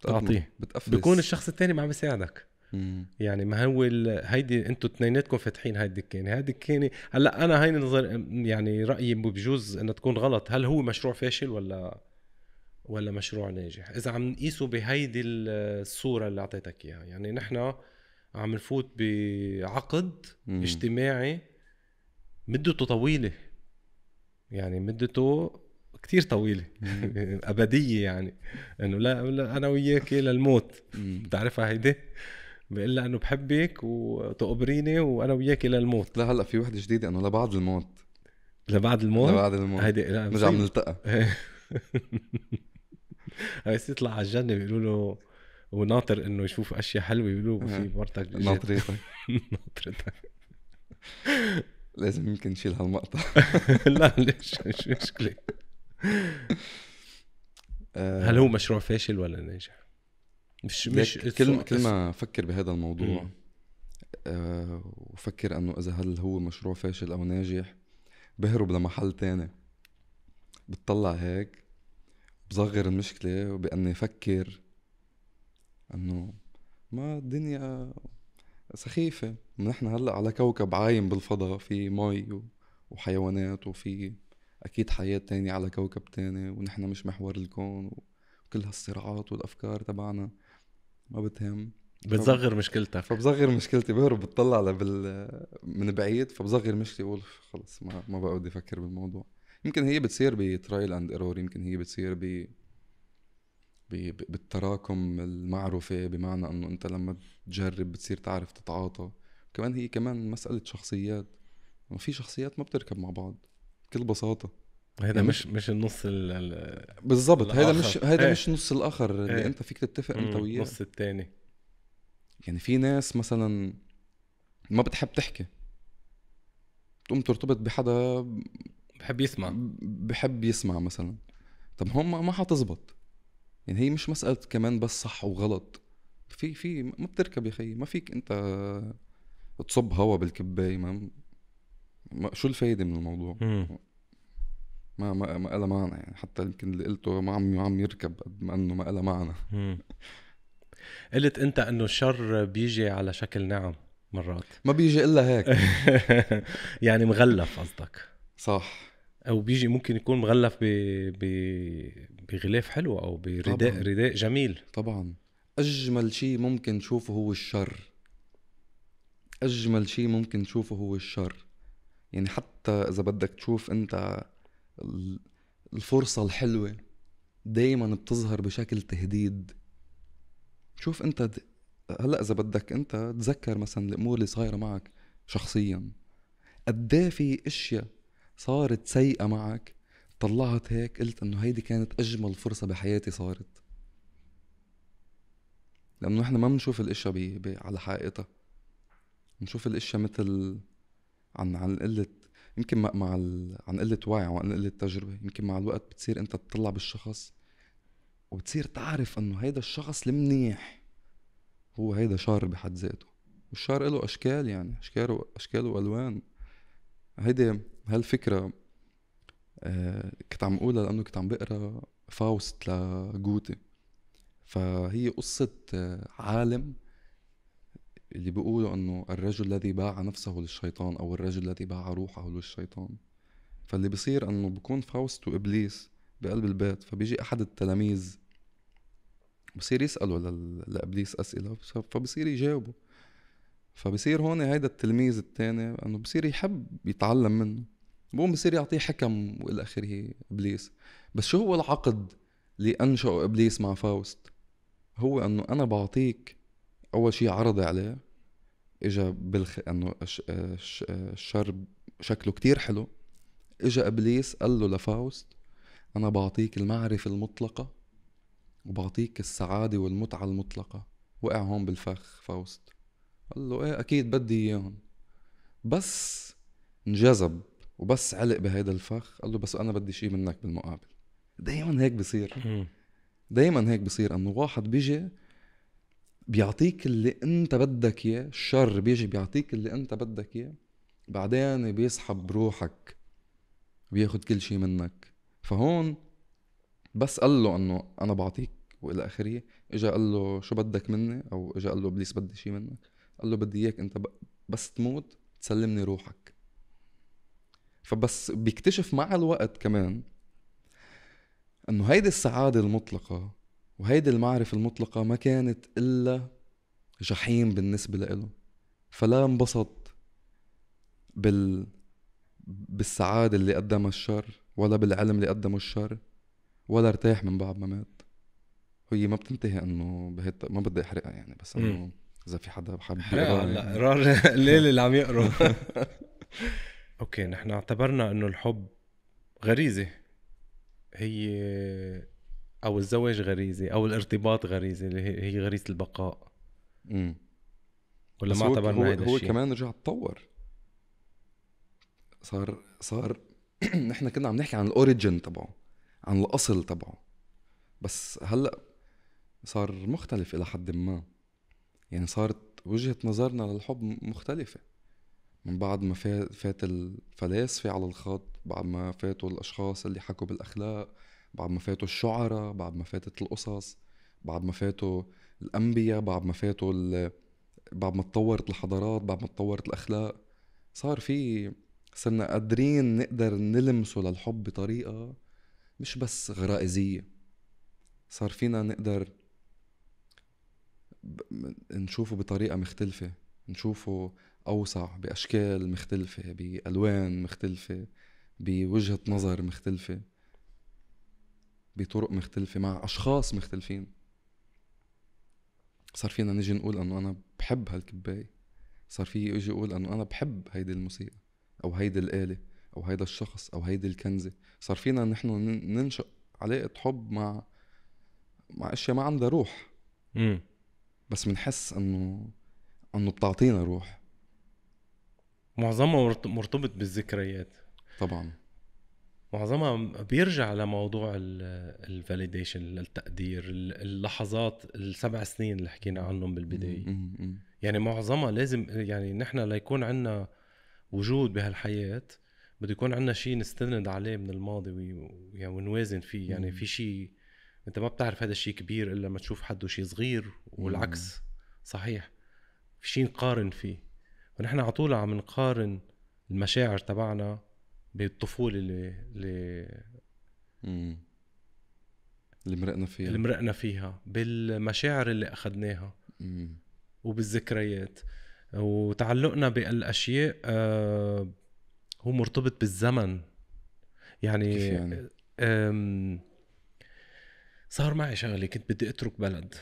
تعطيه بتقفز بكون الشخص الثاني ما عم يساعدك يعني ما هو ال... هيدي انتم اثنيناتكم فاتحين هاي الدكانه هاي الدكانه هلا انا هاي نظر يعني رايي بجوز انها تكون غلط هل هو مشروع فاشل ولا ولا مشروع ناجح اذا عم نقيسه بهيدي الصوره اللي اعطيتك اياها يعني نحن عم نفوت بعقد مم. اجتماعي مدته طويله يعني مدته كتير طويله [laughs] ابديه يعني انه لا, لا انا وياك للموت بتعرفها هيدي بقول انه بحبك وتقبريني وانا وياك للموت لا هلا في وحده جديده انه لبعد الموت لبعد الموت لبعد الموت هيدي لا نرجع بنلتقى بس [laughs] يطلع على الجنه بيقولوا له وناطر انه يشوف اشياء حلوه بيقولوا في مرتك ناطرتك ناطرتك لازم يمكن نشيل هالمقطع [laughs] لا ليش مش مشكله آه، هل هو مشروع فاشل ولا ناجح؟ مش مش كل كل ما افكر بهذا الموضوع آه، وفكر انه اذا هل هو مشروع فاشل او ناجح بهرب لمحل تاني بتطلع هيك بصغر المشكلة وبأني أفكر أنه ما الدنيا سخيفة نحن هلا على كوكب عايم بالفضاء في مي وحيوانات وفي أكيد حياة تانية على كوكب تاني ونحن مش محور الكون وكل هالصراعات والأفكار تبعنا ما بتهم بتصغر مشكلتك فبصغر مشكلتي بهرب بتطلع بال... من بعيد فبصغر مشكلتي بقول خلص ما ما بقى بدي افكر بالموضوع يمكن هي بتصير بترايل اند ايرور يمكن هي بتصير ب بالتراكم المعرفة بمعنى انه انت لما تجرب بتصير تعرف تتعاطى كمان هي كمان مسألة شخصيات في شخصيات ما بتركب مع بعض بكل بساطة هذا يعني مش مش النص بالضبط هذا مش هذا ايه. مش النص الاخر اللي ايه. انت فيك تتفق انت وياه النص الثاني يعني في ناس مثلا ما بتحب تحكي بتقوم ترتبط بحدا بحب يسمع بحب يسمع مثلا طب هم ما حتزبط يعني هي مش مساله كمان بس صح وغلط في في ما بتركب يا خيي ما فيك انت تصب هوا بالكبايه ما, ما شو الفايده من الموضوع ما ما ما إلها معنى يعني حتى يمكن اللي قلته ما عم عم يركب قد ما انه ما لها معنى قلت انت انه الشر بيجي على شكل نعم مرات ما بيجي الا هيك [laughs] يعني مغلف قصدك صح او بيجي ممكن يكون مغلف ب بغلاف حلو او برداء طبعاً. رداء جميل طبعا اجمل شيء ممكن تشوفه هو الشر اجمل شيء ممكن تشوفه هو الشر يعني حتى اذا بدك تشوف انت الفرصه الحلوه دايما بتظهر بشكل تهديد شوف انت د... هلا اذا بدك انت تذكر مثلا الامور اللي صايره معك شخصيا قد إيه في اشياء صارت سيئه معك طلعت هيك قلت انه هيدي كانت اجمل فرصه بحياتي صارت لانه نحن ما بنشوف الاشياء بي... بي... على حقيقتها بنشوف الاشياء مثل عن عن قله يمكن مع ال... عن قله وعي وعن قله تجربه يمكن مع الوقت بتصير انت تطلع بالشخص وبتصير تعرف انه هيدا الشخص المنيح هو هيدا شار بحد ذاته والشار له اشكال يعني اشكال اشكال والوان هيدي هالفكره آه، كنت عم اقولها لانه كنت عم بقرا فاوست لجوتي فهي قصة آه، عالم اللي بيقولوا انه الرجل الذي باع نفسه للشيطان او الرجل الذي باع روحه للشيطان فاللي بصير انه بكون فاوست وابليس بقلب البيت فبيجي احد التلاميذ بصير يسأله لابليس اسئلة فبصير يجاوبه فبصير هون هيدا التلميذ الثاني انه بصير يحب يتعلم منه بقوم بصير يعطيه حكم والى اخره ابليس بس شو هو العقد اللي انشأه ابليس مع فاوست هو انه انا بعطيك اول شيء عرض عليه اجى بالخ انه الشر شكله كتير حلو اجى ابليس قال له لفاوست انا بعطيك المعرفه المطلقه وبعطيك السعاده والمتعه المطلقه وقع هون بالفخ فاوست قال له ايه اكيد بدي اياهم بس انجذب وبس علق بهيدا الفخ قال له بس انا بدي شيء منك بالمقابل دايما هيك بصير دايما هيك بصير انه واحد بيجي بيعطيك اللي انت بدك اياه الشر بيجي بيعطيك اللي انت بدك اياه بعدين بيسحب روحك بياخد كل شيء منك فهون بس قال له انه انا بعطيك والى اخره اجى قال له شو بدك مني او اجى قال له ابليس بدي شيء منك قال له بدي اياك انت بس تموت تسلمني روحك فبس بيكتشف مع الوقت كمان انه هيدي السعادة المطلقة وهيدي المعرفة المطلقة ما كانت الا جحيم بالنسبة له فلا انبسط بال بالسعادة اللي قدمها الشر ولا بالعلم اللي قدمه الشر ولا ارتاح من بعد ما مات هي ما بتنتهي انه بهت... ما بدي احرقها يعني بس انه اذا في حدا حابب يقرا هلا قرار يعني. [laughs] الليل اللي عم يقرا [laughs] اوكي نحن اعتبرنا انه الحب غريزه هي او الزواج غريزه او الارتباط غريزه اللي هي غريزه البقاء امم ولا ما اعتبرنا هذا الشيء هو كمان رجع تطور صار صار [clears throat] نحن كنا عم نحكي عن الاوريجن تبعه عن الاصل تبعه بس هلا صار مختلف الى حد ما يعني صارت وجهه نظرنا للحب مختلفه من بعد ما فات, الفلاسفة على الخط بعد ما فاتوا الأشخاص اللي حكوا بالأخلاق بعد ما فاتوا الشعراء بعد ما فاتت القصص بعد ما فاتوا الأنبياء بعد ما فاتوا بعد ما تطورت الحضارات بعد ما تطورت الأخلاق صار في صرنا قادرين نقدر نلمسه للحب بطريقة مش بس غرائزية صار فينا نقدر نشوفه بطريقة مختلفة نشوفه أوسع بأشكال مختلفة بألوان مختلفة بوجهة نظر مختلفة بطرق مختلفة مع أشخاص مختلفين صار فينا نجي نقول أنه أنا بحب هالكباية صار في اجي اقول انه انا بحب هيدي الموسيقى او هيدي الاله او هيدا الشخص او هيدي الكنزه صار فينا نحن ننشأ علاقه حب مع مع اشياء ما عندها روح مم. بس بنحس انه انه بتعطينا روح معظمها مرتبط بالذكريات طبعا معظمها بيرجع لموضوع الفاليديشن التقدير اللحظات السبع سنين اللي حكينا عنهم بالبدايه يعني معظمها لازم يعني نحن ليكون عندنا وجود بهالحياه بده يكون عندنا شيء نستند عليه من الماضي يعني ونوازن فيه يعني في شيء انت ما بتعرف هذا الشيء كبير الا ما تشوف حده شيء صغير والعكس صحيح في شيء نقارن فيه ونحن على طول عم نقارن المشاعر تبعنا بالطفوله اللي اللي اللي مرقنا فيها اللي مرقنا فيها بالمشاعر اللي اخذناها وبالذكريات وتعلقنا بالاشياء آه هو مرتبط بالزمن يعني, كيف يعني؟ صار معي شغله كنت بدي اترك بلد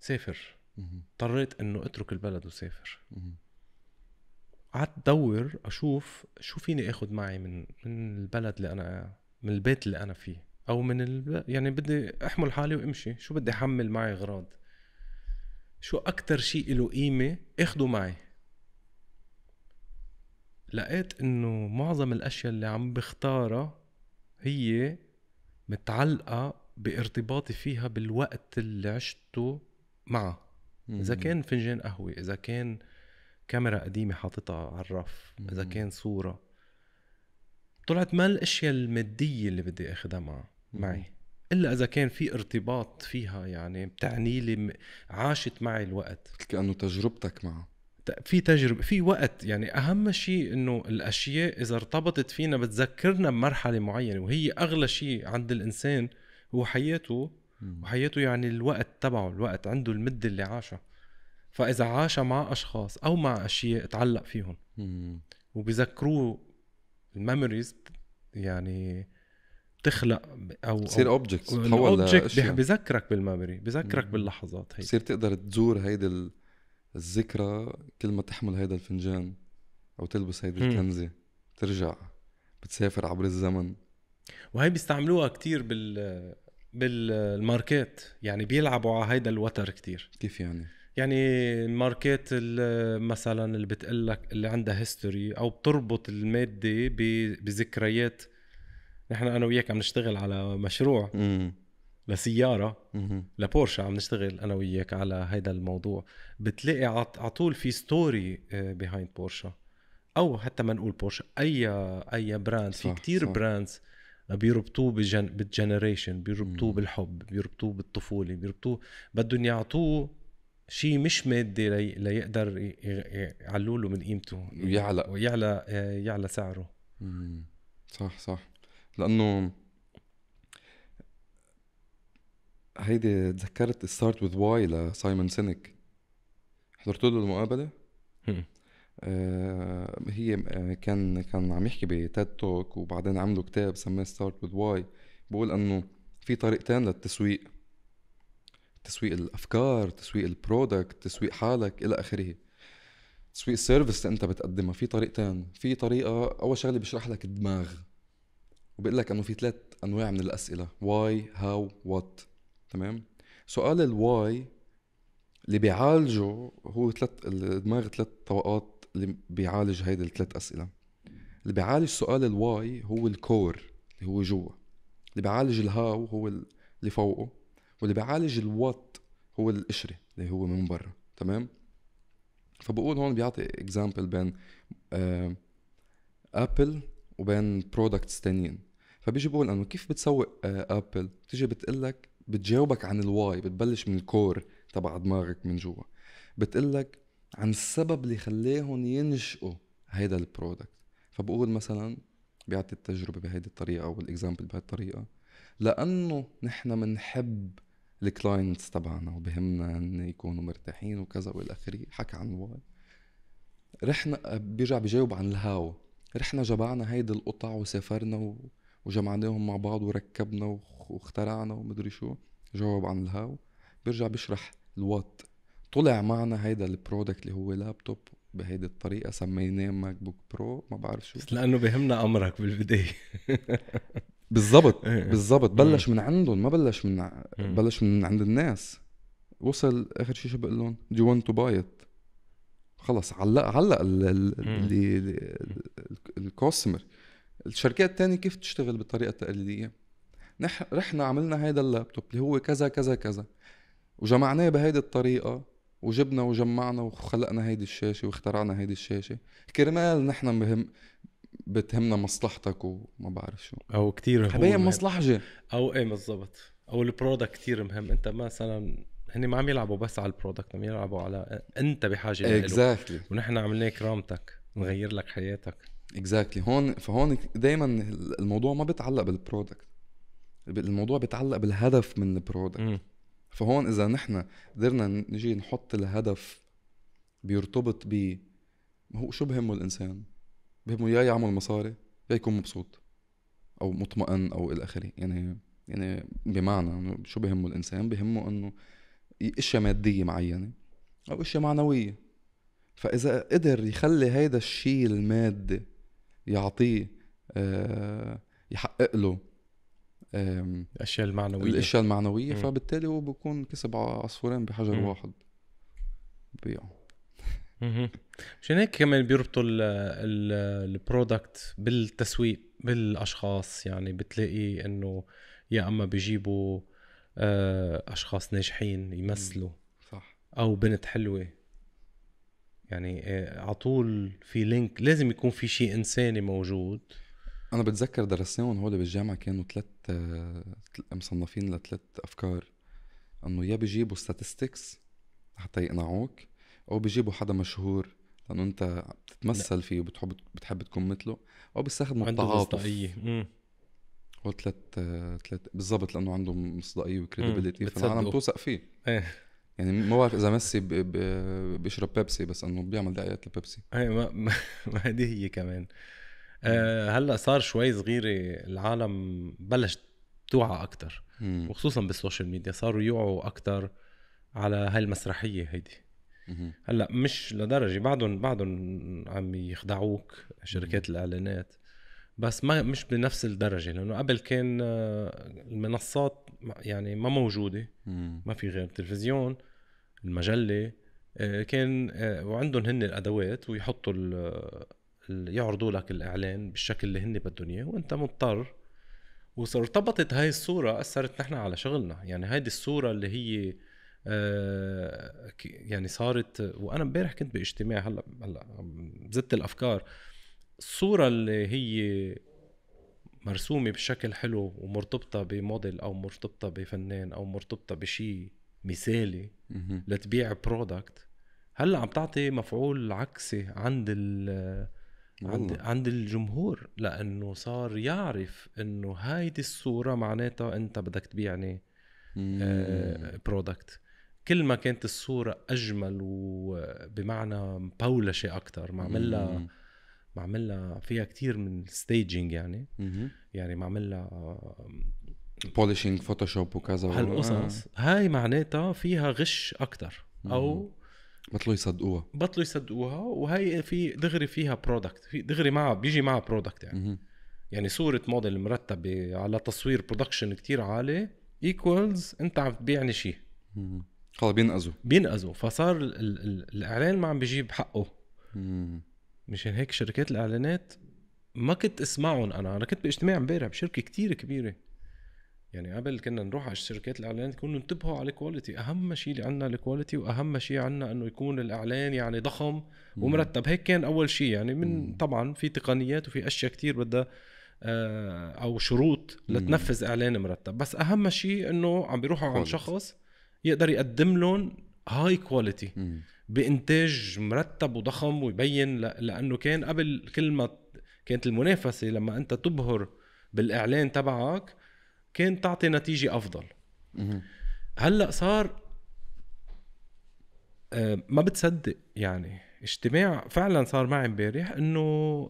سافر اضطريت انه اترك البلد وسافر قعدت دور اشوف شو فيني اخذ معي من من البلد اللي انا من البيت اللي انا فيه او من ال... يعني بدي احمل حالي وامشي شو بدي احمل معي اغراض شو اكثر شيء له قيمه اخده معي لقيت انه معظم الاشياء اللي عم بختارها هي متعلقه بارتباطي فيها بالوقت اللي عشته معه اذا كان فنجان قهوه اذا كان كاميرا قديمه حاططها على الرف اذا كان صوره طلعت ما الاشياء الماديه اللي بدي اخذها مع معي الا اذا كان في ارتباط فيها يعني بتعني لي عاشت معي الوقت كانه تجربتك معه في تجربه في وقت يعني اهم شيء انه الاشياء اذا ارتبطت فينا بتذكرنا بمرحله معينه وهي اغلى شيء عند الانسان هو حياته وحياته يعني الوقت تبعه الوقت عنده المده اللي عاشها فاذا عاش مع اشخاص او مع اشياء تعلق فيهم وبذكروه الميموريز يعني بتخلق او بتصير اوبجكت بتتحول بذكرك بالميموري بذكرك باللحظات هي بتصير تقدر تزور هيدي الذكرى كل ما تحمل هيدا الفنجان او تلبس هيدي الكنزه ترجع بتسافر عبر الزمن وهي بيستعملوها كتير بال بالماركات يعني بيلعبوا على هيدا الوتر كتير كيف يعني؟ يعني الماركات مثلا اللي بتقول لك اللي عندها هيستوري او بتربط الماده بذكريات نحن انا وياك عم نشتغل على مشروع مم. لسياره مم. لبورشة عم نشتغل انا وياك على هذا الموضوع بتلاقي على طول في ستوري بيهايند بورشة او حتى ما نقول بورشة اي اي براند في كتير صح. براندز بيربطوه بالجنريشن بيربطوه بالحب بيربطوه بالطفوله بيربطوه بدهم يعطوه شيء مش مادي لي... ليقدر يعلو له من قيمته ويعلى ويعلى آه، يعلى سعره صح صح لانه هيدي تذكرت ستارت وذ واي لسايمون سينك حضرت له المقابله آه، هي آه، كان كان عم يحكي بتيد توك وبعدين عملوا كتاب سماه ستارت وذ واي بقول انه في طريقتين للتسويق تسويق الافكار تسويق البرودكت تسويق حالك الى اخره تسويق السيرفيس اللي انت بتقدمها في طريقتين في طريقه اول شغله بشرح لك الدماغ وبقول لك انه في ثلاث انواع من الاسئله واي هاو وات تمام سؤال الواي اللي بيعالجه هو ثلاث الدماغ ثلاث طبقات اللي بيعالج هيدي الثلاث اسئله اللي بيعالج سؤال الواي هو الكور اللي هو جوا اللي بيعالج الهاو هو اللي فوقه واللي بيعالج الوات هو القشره اللي هو من برا تمام فبقول هون بيعطي اكزامبل بين ابل آه، وبين برودكتس تانيين فبيجي بقول انه كيف بتسوق ابل آه، بتيجي بتقلك بتجاوبك عن الواي بتبلش من الكور تبع دماغك من جوا بتقلك عن السبب اللي خلاهم ينشئوا هيدا البرودكت فبقول مثلا بيعطي التجربة بهيدي الطريقة أو الإكزامبل بهالطريقة لأنه نحن بنحب الكلاينتس تبعنا وبهمنا ان يكونوا مرتاحين وكذا والى اخره حكى عن الواي رحنا بيرجع بجاوب عن الهاو رحنا جمعنا هيدي القطع وسافرنا و... وجمعناهم مع بعض وركبنا واخترعنا ومدري شو جاوب عن الهاو بيرجع بشرح الوات طلع معنا هيدا البرودكت اللي هو لابتوب بهيدي الطريقة سميناه ماك بوك برو ما بعرف شو لأنه بهمنا أمرك بالبداية [laughs] بالضبط إيه، إيه. بالضبط بلش من عندهم ما بلش من ع... بلش من عند الناس وصل اخر شيء شو بقول لهم دو ونت تو باي ات خلص علق علق اللي الكوستمر الشركات الثانيه كيف تشتغل بالطريقه التقليديه نح رحنا عملنا هيدا اللابتوب اللي هو كذا كذا كذا وجمعناه بهيدي الطريقه وجبنا وجمعنا وخلقنا هيدي الشاشه واخترعنا هيدي الشاشه كرمال نحن مهم بتهمنا مصلحتك وما بعرف شو او كثير حبايب يعني. مصلحجه او ايه بالضبط او البرودكت كثير مهم انت مثلا هن ما عم يلعبوا بس على البرودكت عم يلعبوا على انت بحاجه لإله اكزاكتلي exactly. ونحن عملنا كرامتك نغير لك حياتك اكزاكتلي exactly. هون فهون دائما الموضوع ما بيتعلق بالبرودكت الموضوع بيتعلق بالهدف من البرودكت فهون اذا نحن قدرنا نجي نحط الهدف بيرتبط ب بي هو شو بهمه الانسان بهمه يا يعمل مصاري يا يكون مبسوط او مطمئن او الى اخره يعني يعني بمعنى شو بهمه الانسان بهمه انه اشياء ماديه معينه او اشياء معنويه فاذا قدر يخلي هذا الشيء المادي يعطيه آه، يحقق له الاشياء المعنويه الاشياء المعنويه فبالتالي هو بيكون كسب عصفورين بحجر م. واحد بيعه عشان هيك كمان بيربطوا البرودكت بالتسويق بالاشخاص يعني بتلاقي انه يا اما بيجيبوا آه، اشخاص ناجحين يمثلوا صح او بنت حلوه يعني آه، على طول في لينك لازم يكون في شيء انساني موجود انا بتذكر درسناهم هول بالجامعه كانوا ثلاث آه، مصنفين لثلاث افكار انه يا بيجيبوا ستاتستكس حتى يقنعوك او بيجيبوا حدا مشهور لانه انت بتتمثل فيه وبتحب بتحب تكون مثله او بيستخدموا عنده مصداقيه هو ثلاث ثلاث بالضبط لانه عنده مصداقيه وكريديبيليتي فالعالم بتوثق فيه ايه يعني ما بعرف اذا ميسي بيشرب بيبسي بس انه بيعمل دعايات لبيبسي ايه ما, ما هذه [laughs] هي كمان أه هلا صار شوي صغيره العالم بلشت توعى اكثر وخصوصا بالسوشيال ميديا صاروا يوعوا اكثر على هاي المسرحيه هيدي هلا مش لدرجه بعدهم بعدهم عم يخدعوك شركات الاعلانات بس ما مش بنفس الدرجه لانه قبل كان آه، المنصات يعني ما موجوده ما في غير التلفزيون المجله آه، كان آه، وعندهم هن الادوات ويحطوا يعرضوا لك الاعلان بالشكل اللي هن بدهم اياه وانت مضطر وارتبطت هاي الصوره اثرت نحن على شغلنا يعني هيدي الصوره اللي هي آه، يعني صارت وانا امبارح كنت باجتماع هلا هلا زدت الافكار الصوره اللي هي مرسومه بشكل حلو ومرتبطه بموديل او مرتبطه بفنان او مرتبطه بشيء مثالي لتبيع برودكت هلا عم تعطي مفعول عكسي عند ال عند عند الجمهور لانه صار يعرف انه هيدي الصوره معناتها انت بدك تبيعني برودكت آه، كل ما كانت الصورة أجمل وبمعنى مبولشة أكتر معمل لها فيها كتير من الستيجنج يعني يعني معمل بولشينج فوتوشوب وكذا هالقصص آه. هاي معناتها فيها غش أكتر أو بطلوا يصدقوها بطلوا يصدقوها وهي في دغري فيها برودكت في دغري معها بيجي معها برودكت يعني يعني صورة موديل مرتبة على تصوير برودكشن كتير عالي ايكوالز انت عم تبيعني شيء خلص بينقذوا بينقذوا فصار ال ال الاعلان ما عم بيجيب حقه مشان هيك شركات الاعلانات ما كنت اسمعهم انا انا كنت باجتماع امبارح بشركه كتير كبيره يعني قبل كنا نروح على شركات الاعلانات كنا انتبهوا على الكواليتي اهم شيء اللي عندنا الكواليتي واهم شيء عندنا انه يكون الاعلان يعني ضخم ومرتب هيك كان اول شيء يعني من طبعا في تقنيات وفي اشياء كتير بدها آه، او شروط لتنفذ اعلان مرتب بس اهم شيء انه عم بيروحوا عن شخص يقدر يقدم لهم هاي كواليتي بانتاج مرتب وضخم ويبين لانه كان قبل كل ما كانت المنافسه لما انت تبهر بالاعلان تبعك كان تعطي نتيجه افضل هلا صار آه، ما بتصدق يعني اجتماع فعلا صار معي امبارح انه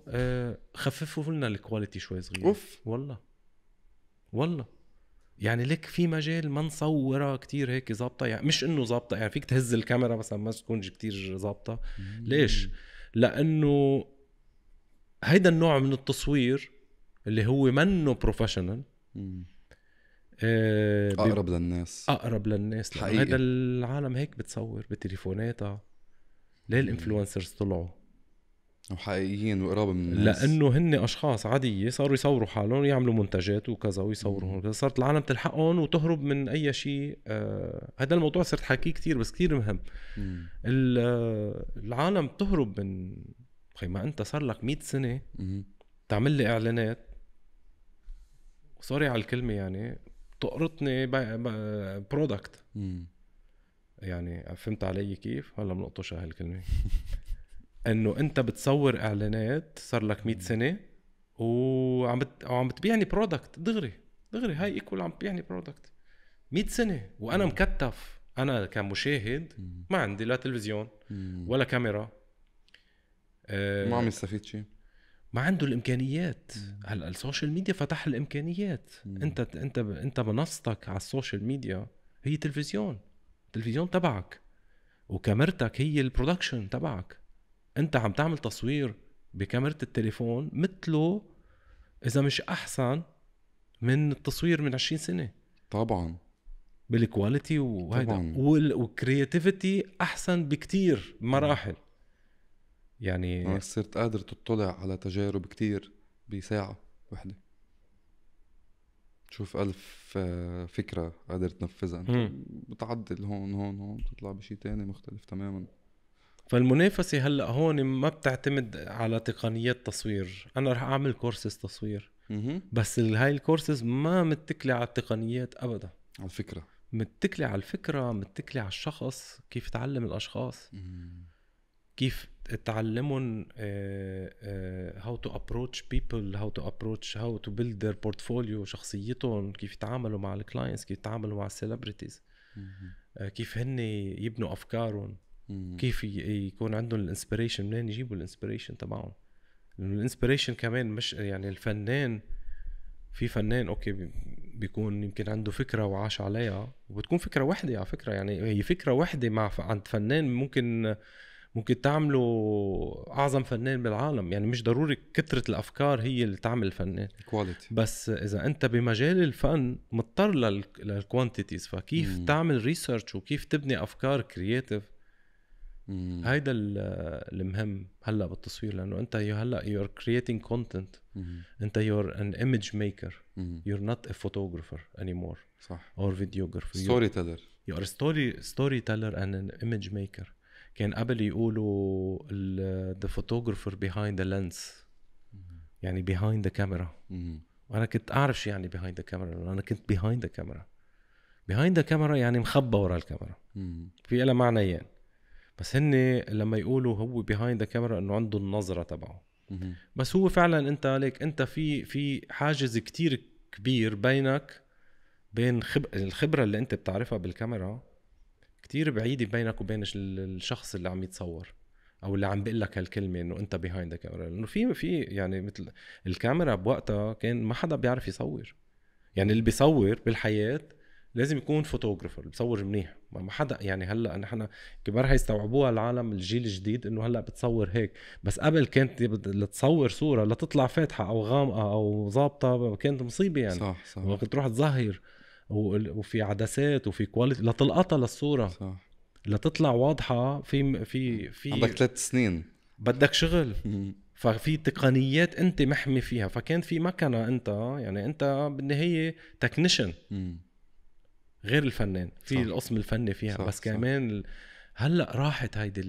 آه، خففوا لنا الكواليتي شوي صغير اوف والله والله يعني لك في مجال ما نصورها كتير هيك ظابطه يعني مش انه ظابطه يعني فيك تهز الكاميرا مثلا ما تكونش كتير ظابطه ليش؟ لانه هيدا النوع من التصوير اللي هو منه بروفيشنال آه اقرب للناس اقرب للناس حقيقي هذا العالم هيك بتصور بتليفوناتها ليه الانفلونسرز طلعوا وحقيقيين وقراب من الناس لانه هن اشخاص عاديه صاروا يصوروا حالهم يعملوا منتجات وكذا ويصوروا هون صارت العالم تلحقهم وتهرب من اي شيء آه هذا الموضوع صرت حكيه كثير بس كثير مهم آه، العالم تهرب من خي ما انت صار لك 100 سنه مم. تعمل لي اعلانات سوري على الكلمه يعني تقرطني برودكت يعني فهمت علي كيف؟ هلا بنقطشها هالكلمه [laughs] انه انت بتصور اعلانات صار لك 100 سنه وعم بت... وعم بتبيعني برودكت دغري دغري هاي ايكول عم تبيعني برودكت 100 سنه وانا مكتف انا كمشاهد ما عندي لا تلفزيون ولا كاميرا أه... ما عم يستفيد شيء ما عنده الامكانيات هلا السوشيال ميديا فتح الامكانيات مم. انت انت انت منصتك على السوشيال ميديا هي تلفزيون التلفزيون تبعك وكاميرتك هي البرودكشن تبعك انت عم تعمل تصوير بكاميرا التليفون مثله اذا مش احسن من التصوير من 20 سنه طبعا بالكواليتي وهيدا والكرياتيفيتي احسن بكتير مراحل يعني صرت قادر تطلع على تجارب كتير بساعه وحده تشوف ألف آه، فكرة قادر تنفذها متعدل هون هون هون تطلع بشيء تاني مختلف تماما فالمنافسه هلا هون ما بتعتمد على تقنيات تصوير انا رح اعمل كورسز تصوير بس هاي الكورسز ما متكله على التقنيات ابدا على الفكره متكله على الفكره متكله على الشخص كيف تعلم الاشخاص كيف تعلمهم هاو تو ابروتش بيبل هاو تو ابروتش هاو تو بيلد ذير بورتفوليو شخصيتهم كيف يتعاملوا مع الكلاينتس كيف يتعاملوا مع السيلبرتيز آه، كيف هن يبنوا افكارهم كيف يكون عندهم الانسبريشن منين يجيبوا الانسبريشن تبعهم الانسبريشن كمان مش يعني الفنان في فنان اوكي بيكون يمكن عنده فكره وعاش عليها وبتكون فكره وحده على فكره يعني هي فكره وحده مع عند فنان ممكن ممكن تعمله اعظم فنان بالعالم يعني مش ضروري كثره الافكار هي اللي تعمل الفنان كواليتي بس اذا انت بمجال الفن مضطر للكوانتيتيز فكيف مم. تعمل ريسيرش وكيف تبني افكار كرييتيف هيدا المهم هلا بالتصوير لانه انت هلا يو ار كرييتنج كونتنت انت يو ار ان ايمج ميكر يو ار نوت ا فوتوغرافر اني مور صح اور فيديوغرافر ستوري تيلر يو ار ستوري ستوري تيلر اند ان ايمج ميكر كان قبل يقولوا ذا فوتوغرافر بيهايند ذا لينس يعني بيهايند ذا كاميرا وانا كنت اعرف شو يعني بيهايند ذا كاميرا انا كنت بيهايند ذا كاميرا بيهايند ذا كاميرا يعني مخبى ورا الكاميرا في لها معنيين يعني. بس هن لما يقولوا هو بيهايند ذا كاميرا انه عنده النظره تبعه بس هو فعلا انت ليك انت في في حاجز كتير كبير بينك بين خب... الخبره اللي انت بتعرفها بالكاميرا كتير بعيده بينك وبين الشخص اللي عم يتصور او اللي عم بيقول لك هالكلمه انه انت بيهايند ذا كاميرا لانه في في يعني مثل الكاميرا بوقتها كان ما حدا بيعرف يصور يعني اللي بيصور بالحياه لازم يكون فوتوغرافر بصور منيح ما حدا يعني هلا نحن كبار هيستوعبوها العالم الجيل الجديد انه هلا بتصور هيك بس قبل كانت لتصور صوره لتطلع فاتحه او غامقه او ظابطه كانت مصيبه يعني صح صح وقت تروح تظهر وفي عدسات وفي كواليتي لتلقطها للصوره صح لتطلع واضحه في في في عندك ثلاث سنين بدك شغل [laughs] ففي تقنيات انت محمي فيها فكان في مكنه انت يعني انت بالنهايه تكنيشن غير الفنان في صح. القسم الفني فيها صح. بس كمان هلا راحت هيدي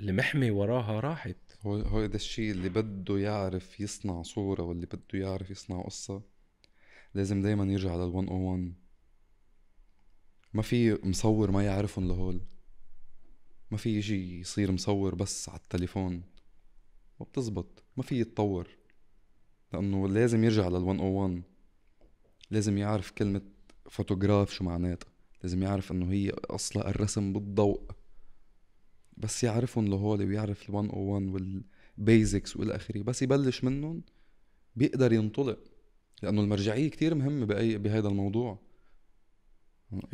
المحمي وراها راحت هو هذا الشيء اللي بده يعرف يصنع صوره واللي بده يعرف يصنع قصه لازم دايما يرجع لل 101 ما في مصور ما يعرفهم لهول ما في يجي يصير مصور بس على التليفون ما بتزبط ما في يتطور لانه لازم يرجع لل 101 لازم يعرف كلمه فوتوغراف شو معناتها لازم يعرف انه هي اصلا الرسم بالضوء بس يعرفهم لهول ويعرف ال 101 والبيزكس والى اخره بس يبلش منهم بيقدر ينطلق لانه المرجعيه كتير مهمه باي بهذا الموضوع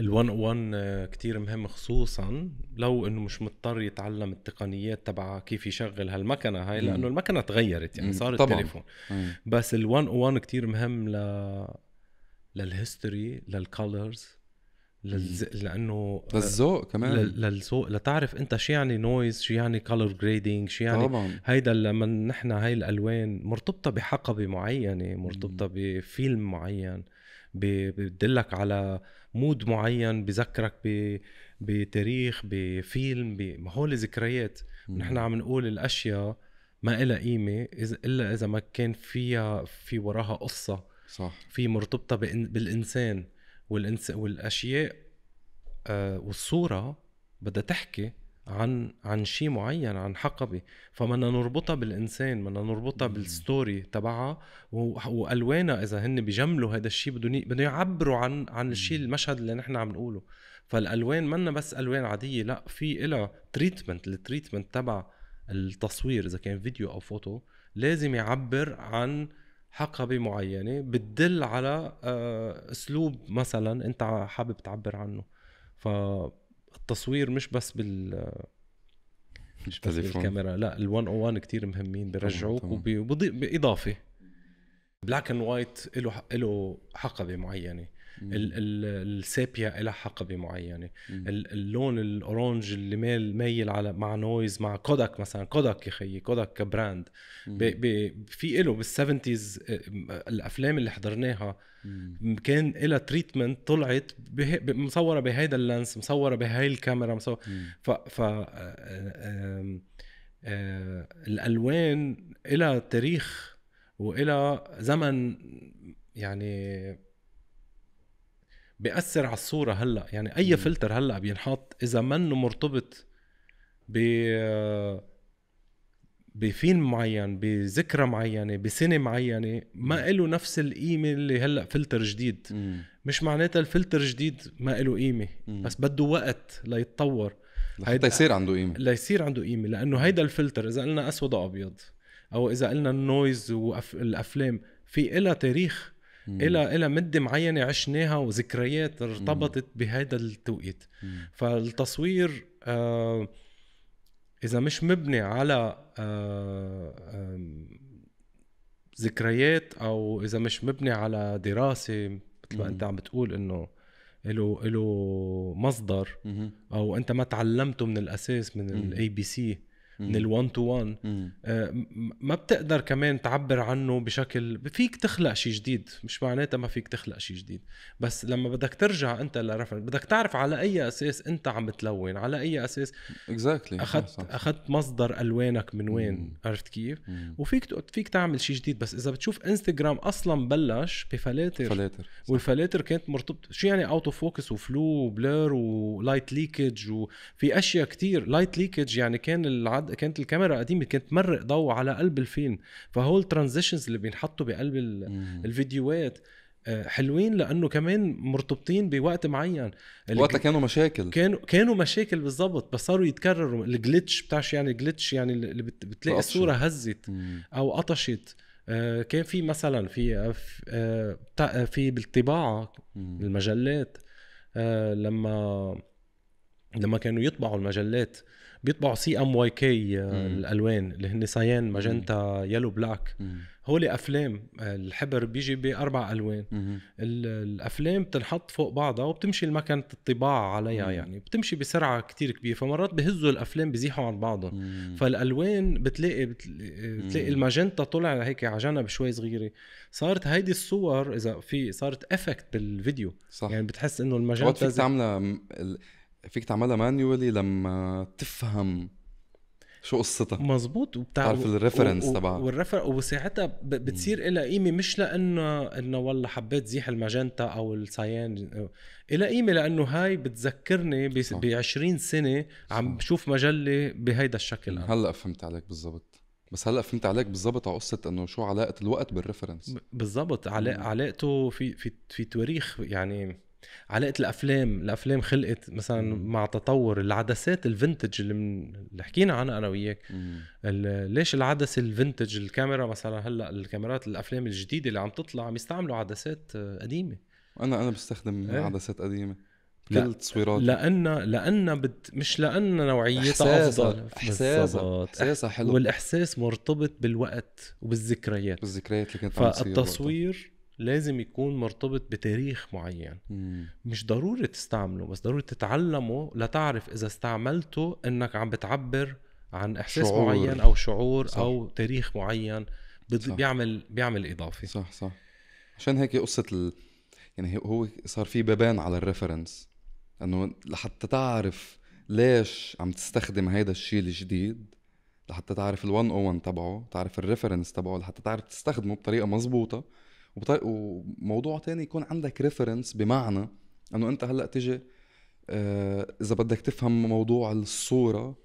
ال 101 كتير مهم خصوصا لو انه مش مضطر يتعلم التقنيات تبع كيف يشغل هالمكنه هاي لانه المكنه تغيرت يعني صار التليفون بس ال 101 كتير مهم ل للهيستوري للكولرز للز... لانه آه، للذوق كمان للذوق لتعرف انت شو يعني نويز شو يعني كلر جريدنج شو يعني طبعا. هيدا لما نحن هاي الالوان مرتبطه بحقبه معينه مرتبطه بفيلم معين بدلك على مود معين بذكرك بتاريخ بفيلم ما هول ذكريات نحن عم نقول الاشياء ما إلها قيمه الا اذا ما كان فيها في وراها قصه صح في مرتبطه بالانسان والإنس والاشياء آه والصوره بدها تحكي عن عن شيء معين عن حقبه فمنا نربطها بالانسان بدنا نربطها بالستوري تبعها والوانها اذا هن بجملوا هذا الشيء بدهم بدهم يعبروا عن عن الشيء المشهد اللي نحن عم نقوله فالالوان منا بس الوان عاديه لا في لها تريتمنت التريتمنت تبع التصوير اذا كان فيديو او فوتو لازم يعبر عن حقبه معينه بتدل على آه، اسلوب مثلا انت حابب تعبر عنه فالتصوير مش بس بال آه، مش بس بالكاميرا لا ال101 كثير مهمين بيرجعوك وبإضافة بلاك اند وايت له له حقبه معينه السابيا لها حقبه معينه اللون الاورانج اللي ميل ميل على مع نويز مع كوداك مثلا كوداك يا خيي كوداك كبراند في له بالسفنتيز آه، الافلام اللي حضرناها كان لها تريتمنت طلعت مصوره بهيدا اللانس مصوره بهاي الكاميرا مصوره ف, ف آه, آه، الالوان لها تاريخ والى زمن يعني بأثر على الصورة هلا يعني أي م. فلتر هلا بينحط إذا منه مرتبط ب بفيلم معين بذكرى معينة بسنة معينة ما له نفس القيمة اللي هلا فلتر جديد م. مش معناتها الفلتر الجديد ما له قيمة م. بس بده وقت ليتطور لحتى يصير عنده قيمة ليصير عنده قيمة لأنه هيدا الفلتر إذا قلنا أسود وأبيض أو إذا قلنا النويز والأفلام في إلها تاريخ إلى إلى مدة معينة عشناها وذكريات ارتبطت بهذا التوقيت فالتصوير آه إذا مش مبني على آه آه ذكريات أو إذا مش مبني على دراسة مثل ما أنت عم بتقول إنه له له مصدر او انت ما تعلمته من الاساس من الاي بي سي من ال1 تو 1 ما بتقدر كمان تعبر عنه بشكل فيك تخلق شيء جديد مش معناتها ما فيك تخلق شيء جديد بس لما بدك ترجع انت لرفرنس بدك تعرف على اي اساس انت عم تلون على اي اساس اكزاكتلي اخذت اخذت مصدر الوانك من وين مم. عرفت كيف مم. وفيك فيك تعمل شيء جديد بس اذا بتشوف انستغرام اصلا بلش بفلاتر فلاتر والفلاتر كانت مرتبطه شو يعني اوتو فوكس وفلو وبلر ولايت ليكج وفي اشياء كتير لايت ليكج يعني كان العدد بعض كانت الكاميرا قديمه كانت تمرق ضوء على قلب الفيلم فهول الترانزيشنز اللي بينحطوا بقلب الفيديوهات آه، حلوين لانه كمان مرتبطين بوقت معين وقتها كانوا مشاكل كانوا كانوا مشاكل بالضبط بس صاروا يتكرروا الجلتش بتعرف يعني جلتش يعني اللي بتلاقي الصوره هزت او قطشت آه، كان في مثلا في آه، في بالطباعه المجلات لما لما كانوا يطبعوا المجلات بيطبعوا سي ام واي كي آه، الالوان اللي هن سيان ماجنتا يلو بلاك هول افلام آه، الحبر بيجي باربع الوان مم. الافلام بتنحط فوق بعضها وبتمشي المكنه الطباعه عليها مم. يعني بتمشي بسرعه كتير كبيره فمرات بهزوا الافلام بزيحوا عن بعضها فالالوان بتلاقي آه، بتلاقي الماجنتا طلع هيك على جنب شوي صغيره صارت هيدي الصور اذا في صارت افكت بالفيديو صح. يعني بتحس انه الماجنتا تعملها فيك تعملها مانيولي لما تفهم شو قصتها مزبوط وبتعرف الريفرنس تبعها والريفر وساعتها بتصير لها قيمه مش لانه انه والله حبيت زيح الماجنتا او السيان لها قيمه لانه هاي بتذكرني ب 20 سنه عم بشوف مجله بهيدا الشكل أنا. هلا فهمت عليك بالضبط بس هلا فهمت عليك بالضبط على قصه انه شو علاقه الوقت بالريفرنس بالضبط علاقته في في في تواريخ يعني علاقه الافلام الافلام خلقت مثلا مع تطور العدسات الفنتج اللي, من... اللي حكينا عنها انا وياك ال... ليش العدسه الفنتج الكاميرا مثلا هلا الكاميرات الافلام الجديده اللي عم تطلع عم يستعملوا عدسات آه، قديمه انا انا بستخدم ايه؟ عدسات قديمه كل التصويرات لان لان بت... مش لان نوعيتها افضل احساسها احساسها حلو والاحساس مرتبط بالوقت وبالذكريات بالذكريات اللي كانت فالتصوير لازم يكون مرتبط بتاريخ معين مم. مش ضروري تستعمله بس ضروري تتعلمه لتعرف اذا استعملته انك عم بتعبر عن احساس شعور. معين او شعور صح. او تاريخ معين بيعمل بيعمل اضافه صح صح عشان هيك قصه ال... يعني هو صار في بابان على الريفرنس انه لحتى تعرف ليش عم تستخدم هيدا الشيء الجديد لحتى تعرف ال101 تبعه تعرف الريفرنس تبعه لحتى تعرف تستخدمه بطريقه مزبوطة وموضوع تاني يكون عندك ريفرنس بمعنى انه انت هلا تجي آه، اذا بدك تفهم موضوع الصوره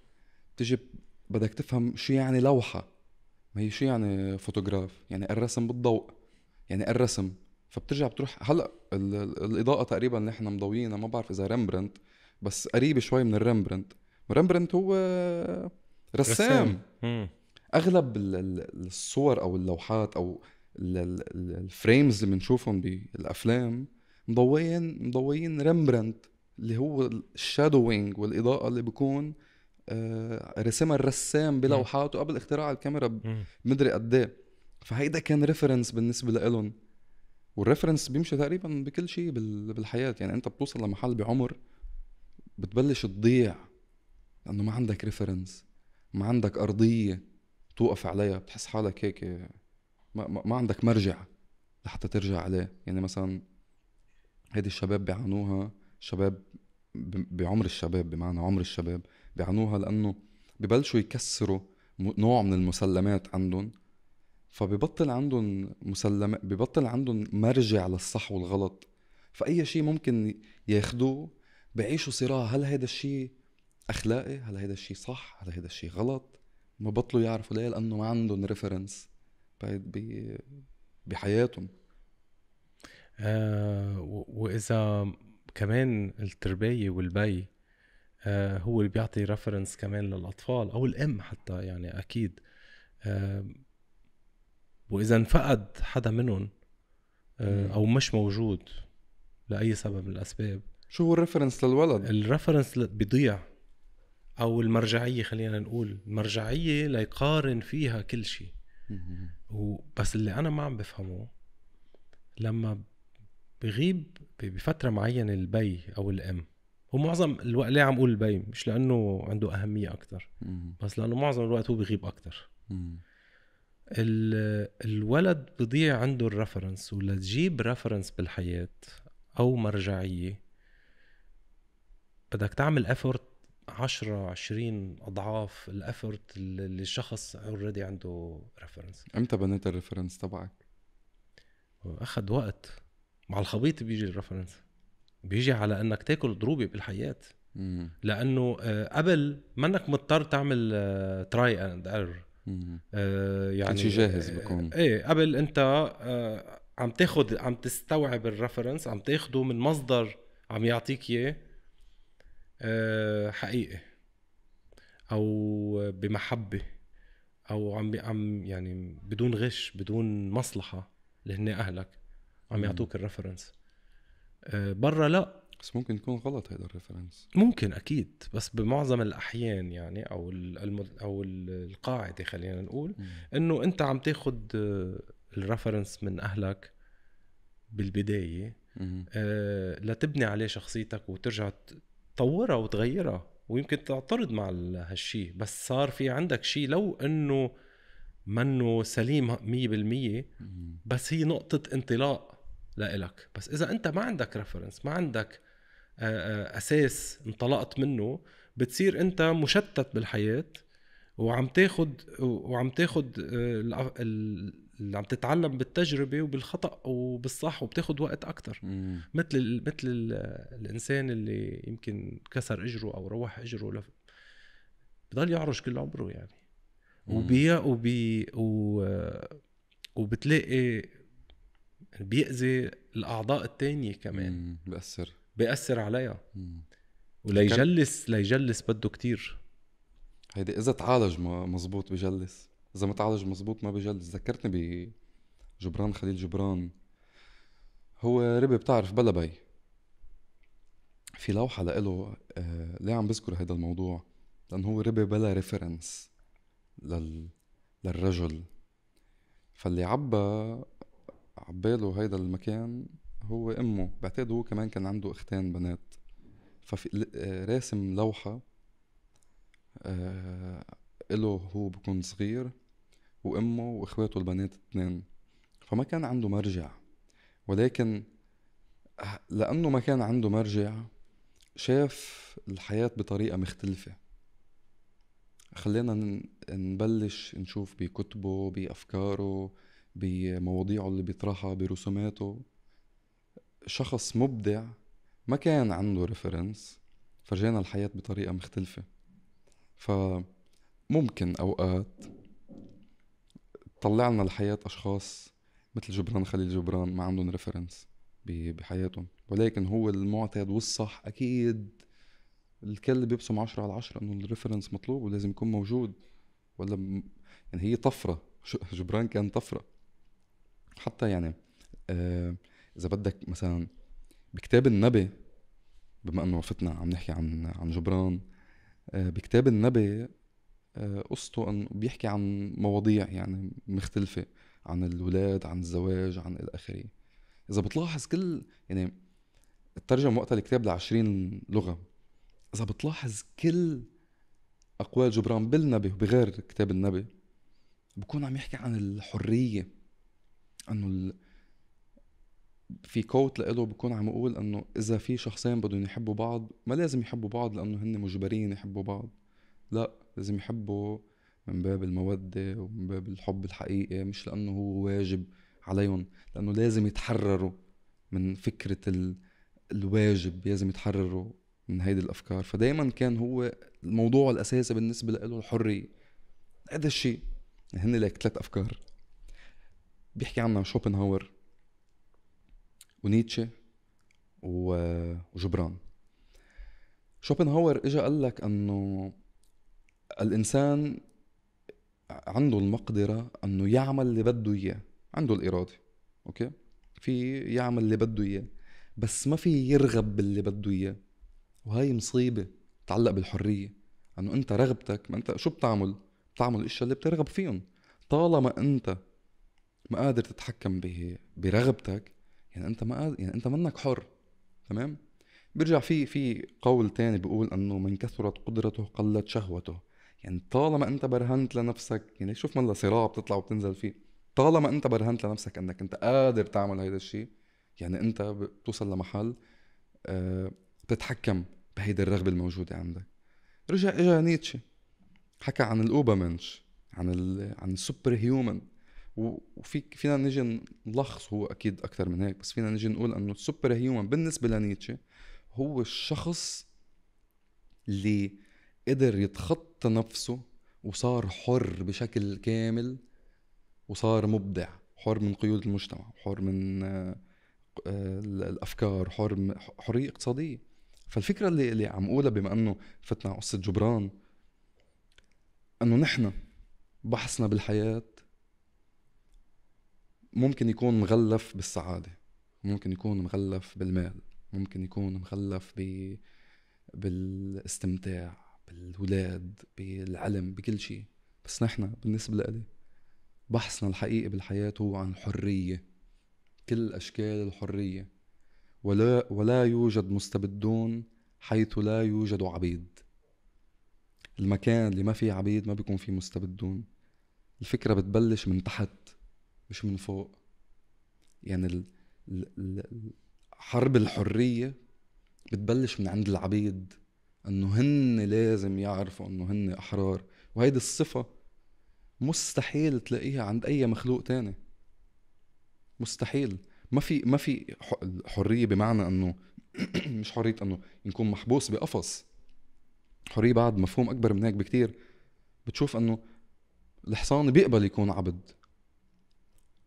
تيجي بدك تفهم شو يعني لوحه ما هي شو يعني فوتوغراف يعني الرسم بالضوء يعني الرسم فبترجع بتروح هلا الاضاءه تقريبا اللي احنا مضويينها ما بعرف اذا رامبرنت بس قريبه شوي من الرامبرنت رامبرنت هو رسام, رسام. اغلب الصور او اللوحات او الفريمز اللي بنشوفهم بالافلام مضويين مضويين ريمبرانت اللي هو الشادوينج والاضاءه اللي بيكون آه، رسمها الرسام بلوحاته قبل اختراع الكاميرا مدري قد ايه فهيدا كان ريفرنس بالنسبه لإلهم والريفرنس بيمشي تقريبا بكل شيء بالحياه يعني انت بتوصل لمحل بعمر بتبلش تضيع لانه ما عندك ريفرنس ما عندك ارضيه توقف عليها بتحس حالك هيك ما, ما عندك مرجع لحتى ترجع عليه يعني مثلا هيدي الشباب بيعانوها شباب بعمر الشباب بمعنى عمر الشباب بيعانوها لانه ببلشوا يكسروا نوع من المسلمات عندهم فببطل عندهم مسلم ببطل عندهم مرجع للصح والغلط فأي شيء ممكن ياخدوه بعيشوا صراع هل هيدا الشيء أخلاقي هل هيدا الشيء صح هل هيدا الشيء غلط ما بطلوا يعرفوا ليه لأنه ما عندهم ريفرنس بحياتهم آه واذا كمان التربيه والبي آه هو اللي بيعطي ريفرنس كمان للاطفال او الام حتى يعني اكيد آه واذا انفقد حدا منهم آه او مش موجود لاي سبب من الاسباب شو هو الريفرنس للولد؟ الريفرنس بيضيع او المرجعيه خلينا نقول المرجعيه ليقارن فيها كل شيء بس اللي انا ما عم بفهمه لما بغيب بفتره معينه البي او الام ومعظم الوقت ليه عم اقول البي مش لانه عنده اهميه اكثر بس لانه معظم الوقت هو بغيب اكثر الولد بضيع عنده الرفرنس ولتجيب رفرنس بالحياه او مرجعيه بدك تعمل افورت 10 20 اضعاف الافورت اللي الشخص اوريدي عنده ريفرنس امتى بنيت الريفرنس تبعك؟ اخذ وقت مع الخبيط بيجي الريفرنس بيجي على انك تاكل ضروبه بالحياه مم. لانه آه، قبل منك مضطر تعمل تراي اند ايرور يعني شيء جاهز آه، بكون ايه قبل انت آه، عم تاخذ عم تستوعب الريفرنس عم تاخده من مصدر عم يعطيك اياه آه، حقيقي او بمحبه او عم عم يعني بدون غش بدون مصلحه اللي هن اهلك عم يعطوك الريفرنس آه، برا لا بس ممكن يكون غلط هذا الريفرنس ممكن اكيد بس بمعظم الاحيان يعني او او القاعده خلينا نقول انه انت عم تاخذ آه، الريفرنس من اهلك بالبدايه آه لتبني عليه شخصيتك وترجع تطورها وتغيرها ويمكن تعترض مع هالشيء بس صار في عندك شيء لو انه منه سليم 100% بس هي نقطة انطلاق لإلك بس إذا أنت ما عندك ريفرنس ما عندك آه، آه، أساس انطلقت منه بتصير أنت مشتت بالحياة وعم تاخد وعم تاخد آه، اللي عم تتعلم بالتجربه وبالخطا وبالصح وبتاخد وقت اكثر مثل مثل الانسان اللي يمكن كسر اجره او روح اجره لف... بضل يعرج كل عمره يعني وبي وبي و... وبتلاقي بيأذي الاعضاء الثانيه كمان بيأثر بأثر بأثر عليها وليجلس ليجلس بده كتير هيدي اذا تعالج مزبوط بجلس اذا ما تعالج مزبوط ما بجلد ذكرتني بجبران خليل جبران هو ربي بتعرف بلا بي في لوحة لإله آه ليه عم بذكر هذا الموضوع لأنه هو ربي بلا ريفرنس لل... للرجل فاللي عبى عباله هيدا المكان هو امه بعتقد هو كمان كان عنده اختين بنات ففي آه، راسم لوحة آه، اله له هو بكون صغير وامه واخواته البنات اثنين فما كان عنده مرجع ولكن لانه ما كان عنده مرجع شاف الحياة بطريقة مختلفة خلينا نبلش نشوف بكتبه بأفكاره بمواضيعه اللي بيطرحها برسوماته شخص مبدع ما كان عنده ريفرنس فرجينا الحياة بطريقة مختلفة فممكن أوقات طلع لنا لحياة أشخاص مثل جبران خليل جبران ما عندهم ريفرنس بحياتهم ولكن هو المعتاد والصح أكيد الكل بيبسم عشرة على عشرة انه الريفرنس مطلوب ولازم يكون موجود ولا يعني هي طفره جبران كان طفره حتى يعني آه، اذا بدك مثلا بكتاب النبي بما انه فتنا عم نحكي عن عن جبران آه، بكتاب النبي آه، قصته انه بيحكي عن مواضيع يعني مختلفه عن الولاد عن الزواج عن الاخره اذا بتلاحظ كل يعني ترجم وقتها الكتاب ل 20 لغه اذا بتلاحظ كل اقوال جبران بالنبي وبغير كتاب النبي بكون عم يحكي عن الحريه انه ال... في كوت لإله بكون عم يقول انه اذا في شخصين بدهم يحبوا بعض ما لازم يحبوا بعض لانه هن مجبرين يحبوا بعض لا لازم يحبوا من باب المودة ومن باب الحب الحقيقي مش لأنه هو واجب عليهم لأنه لازم يتحرروا من فكرة ال... الواجب لازم يتحرروا من هيدي الأفكار فدايما كان هو الموضوع الأساسي بالنسبة له الحرية هذا الشيء هن لك ثلاث أفكار بيحكي عنها شوبنهاور ونيتشه وجبران شوبنهاور اجى قال لك انه الانسان عنده المقدره انه يعمل اللي بده اياه عنده الاراده اوكي في يعمل اللي بده اياه بس ما في يرغب باللي بده اياه وهي مصيبه بتتعلق بالحريه انه انت رغبتك ما انت شو بتعمل بتعمل الاشياء اللي بترغب فيهم طالما انت ما قادر تتحكم به برغبتك يعني انت ما قادر يعني انت منك حر تمام بيرجع في في قول تاني بيقول انه من كثرت قدرته قلت شهوته يعني طالما انت برهنت لنفسك يعني شوف مالها صراع بتطلع وبتنزل فيه طالما انت برهنت لنفسك انك انت قادر تعمل هيدا الشيء يعني انت بتوصل لمحل أه بتتحكم بهيدي الرغبه الموجوده عندك رجع اجا نيتشه حكى عن الاوبامنش عن عن السوبر هيومن وفي فينا نجي نلخص هو اكيد اكثر من هيك بس فينا نجي نقول انه السوبر هيومن بالنسبه لنيتشه هو الشخص اللي قدر يتخطى نفسه وصار حر بشكل كامل وصار مبدع حر من قيود المجتمع حر من آه، الافكار حر حريه اقتصاديه فالفكره اللي, اللي عم اقولها بما انه فتنا قصه جبران انه نحن بحثنا بالحياه ممكن يكون مغلف بالسعاده ممكن يكون مغلف بالمال ممكن يكون مغلف ب بالاستمتاع بالولاد بالعلم بكل شيء بس نحن بالنسبة لإلي بحثنا الحقيقي بالحياة هو عن الحرية كل أشكال الحرية ولا, ولا يوجد مستبدون حيث لا يوجد عبيد المكان اللي ما فيه عبيد ما بيكون فيه مستبدون الفكرة بتبلش من تحت مش من فوق يعني ال... ال... ال... حرب الحرية بتبلش من عند العبيد انه هن لازم يعرفوا انه هن احرار وهيدي الصفه مستحيل تلاقيها عند اي مخلوق تاني مستحيل ما في ما في حريه بمعنى انه [clears throat] مش حريه انه نكون محبوس بقفص حريه بعد مفهوم اكبر من هيك بكتير بتشوف انه الحصان بيقبل يكون عبد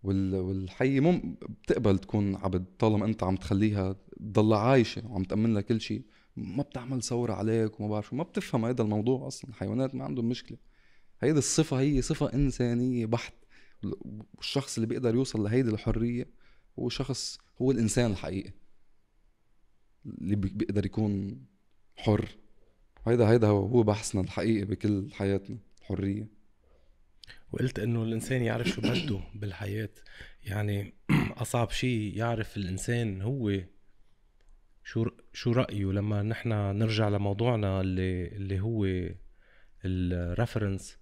والحي مم بتقبل تكون عبد طالما انت عم تخليها تضلها عايشه وعم تامن لها كل شيء ما بتعمل ثوره عليك وما بعرف شو ما بتفهم هذا الموضوع اصلا الحيوانات ما عندهم مشكله هيدي الصفه هي صفه انسانيه بحت والشخص اللي بيقدر يوصل لهيدي الحريه هو شخص هو الانسان الحقيقي اللي بيقدر يكون حر هيدا هيدا هو بحثنا الحقيقي بكل حياتنا الحريه وقلت انه الانسان يعرف شو بده بالحياه يعني [clears throat] اصعب شيء يعرف الانسان هو شو شو رايه لما نحن نرجع لموضوعنا اللي اللي هو الرفرنس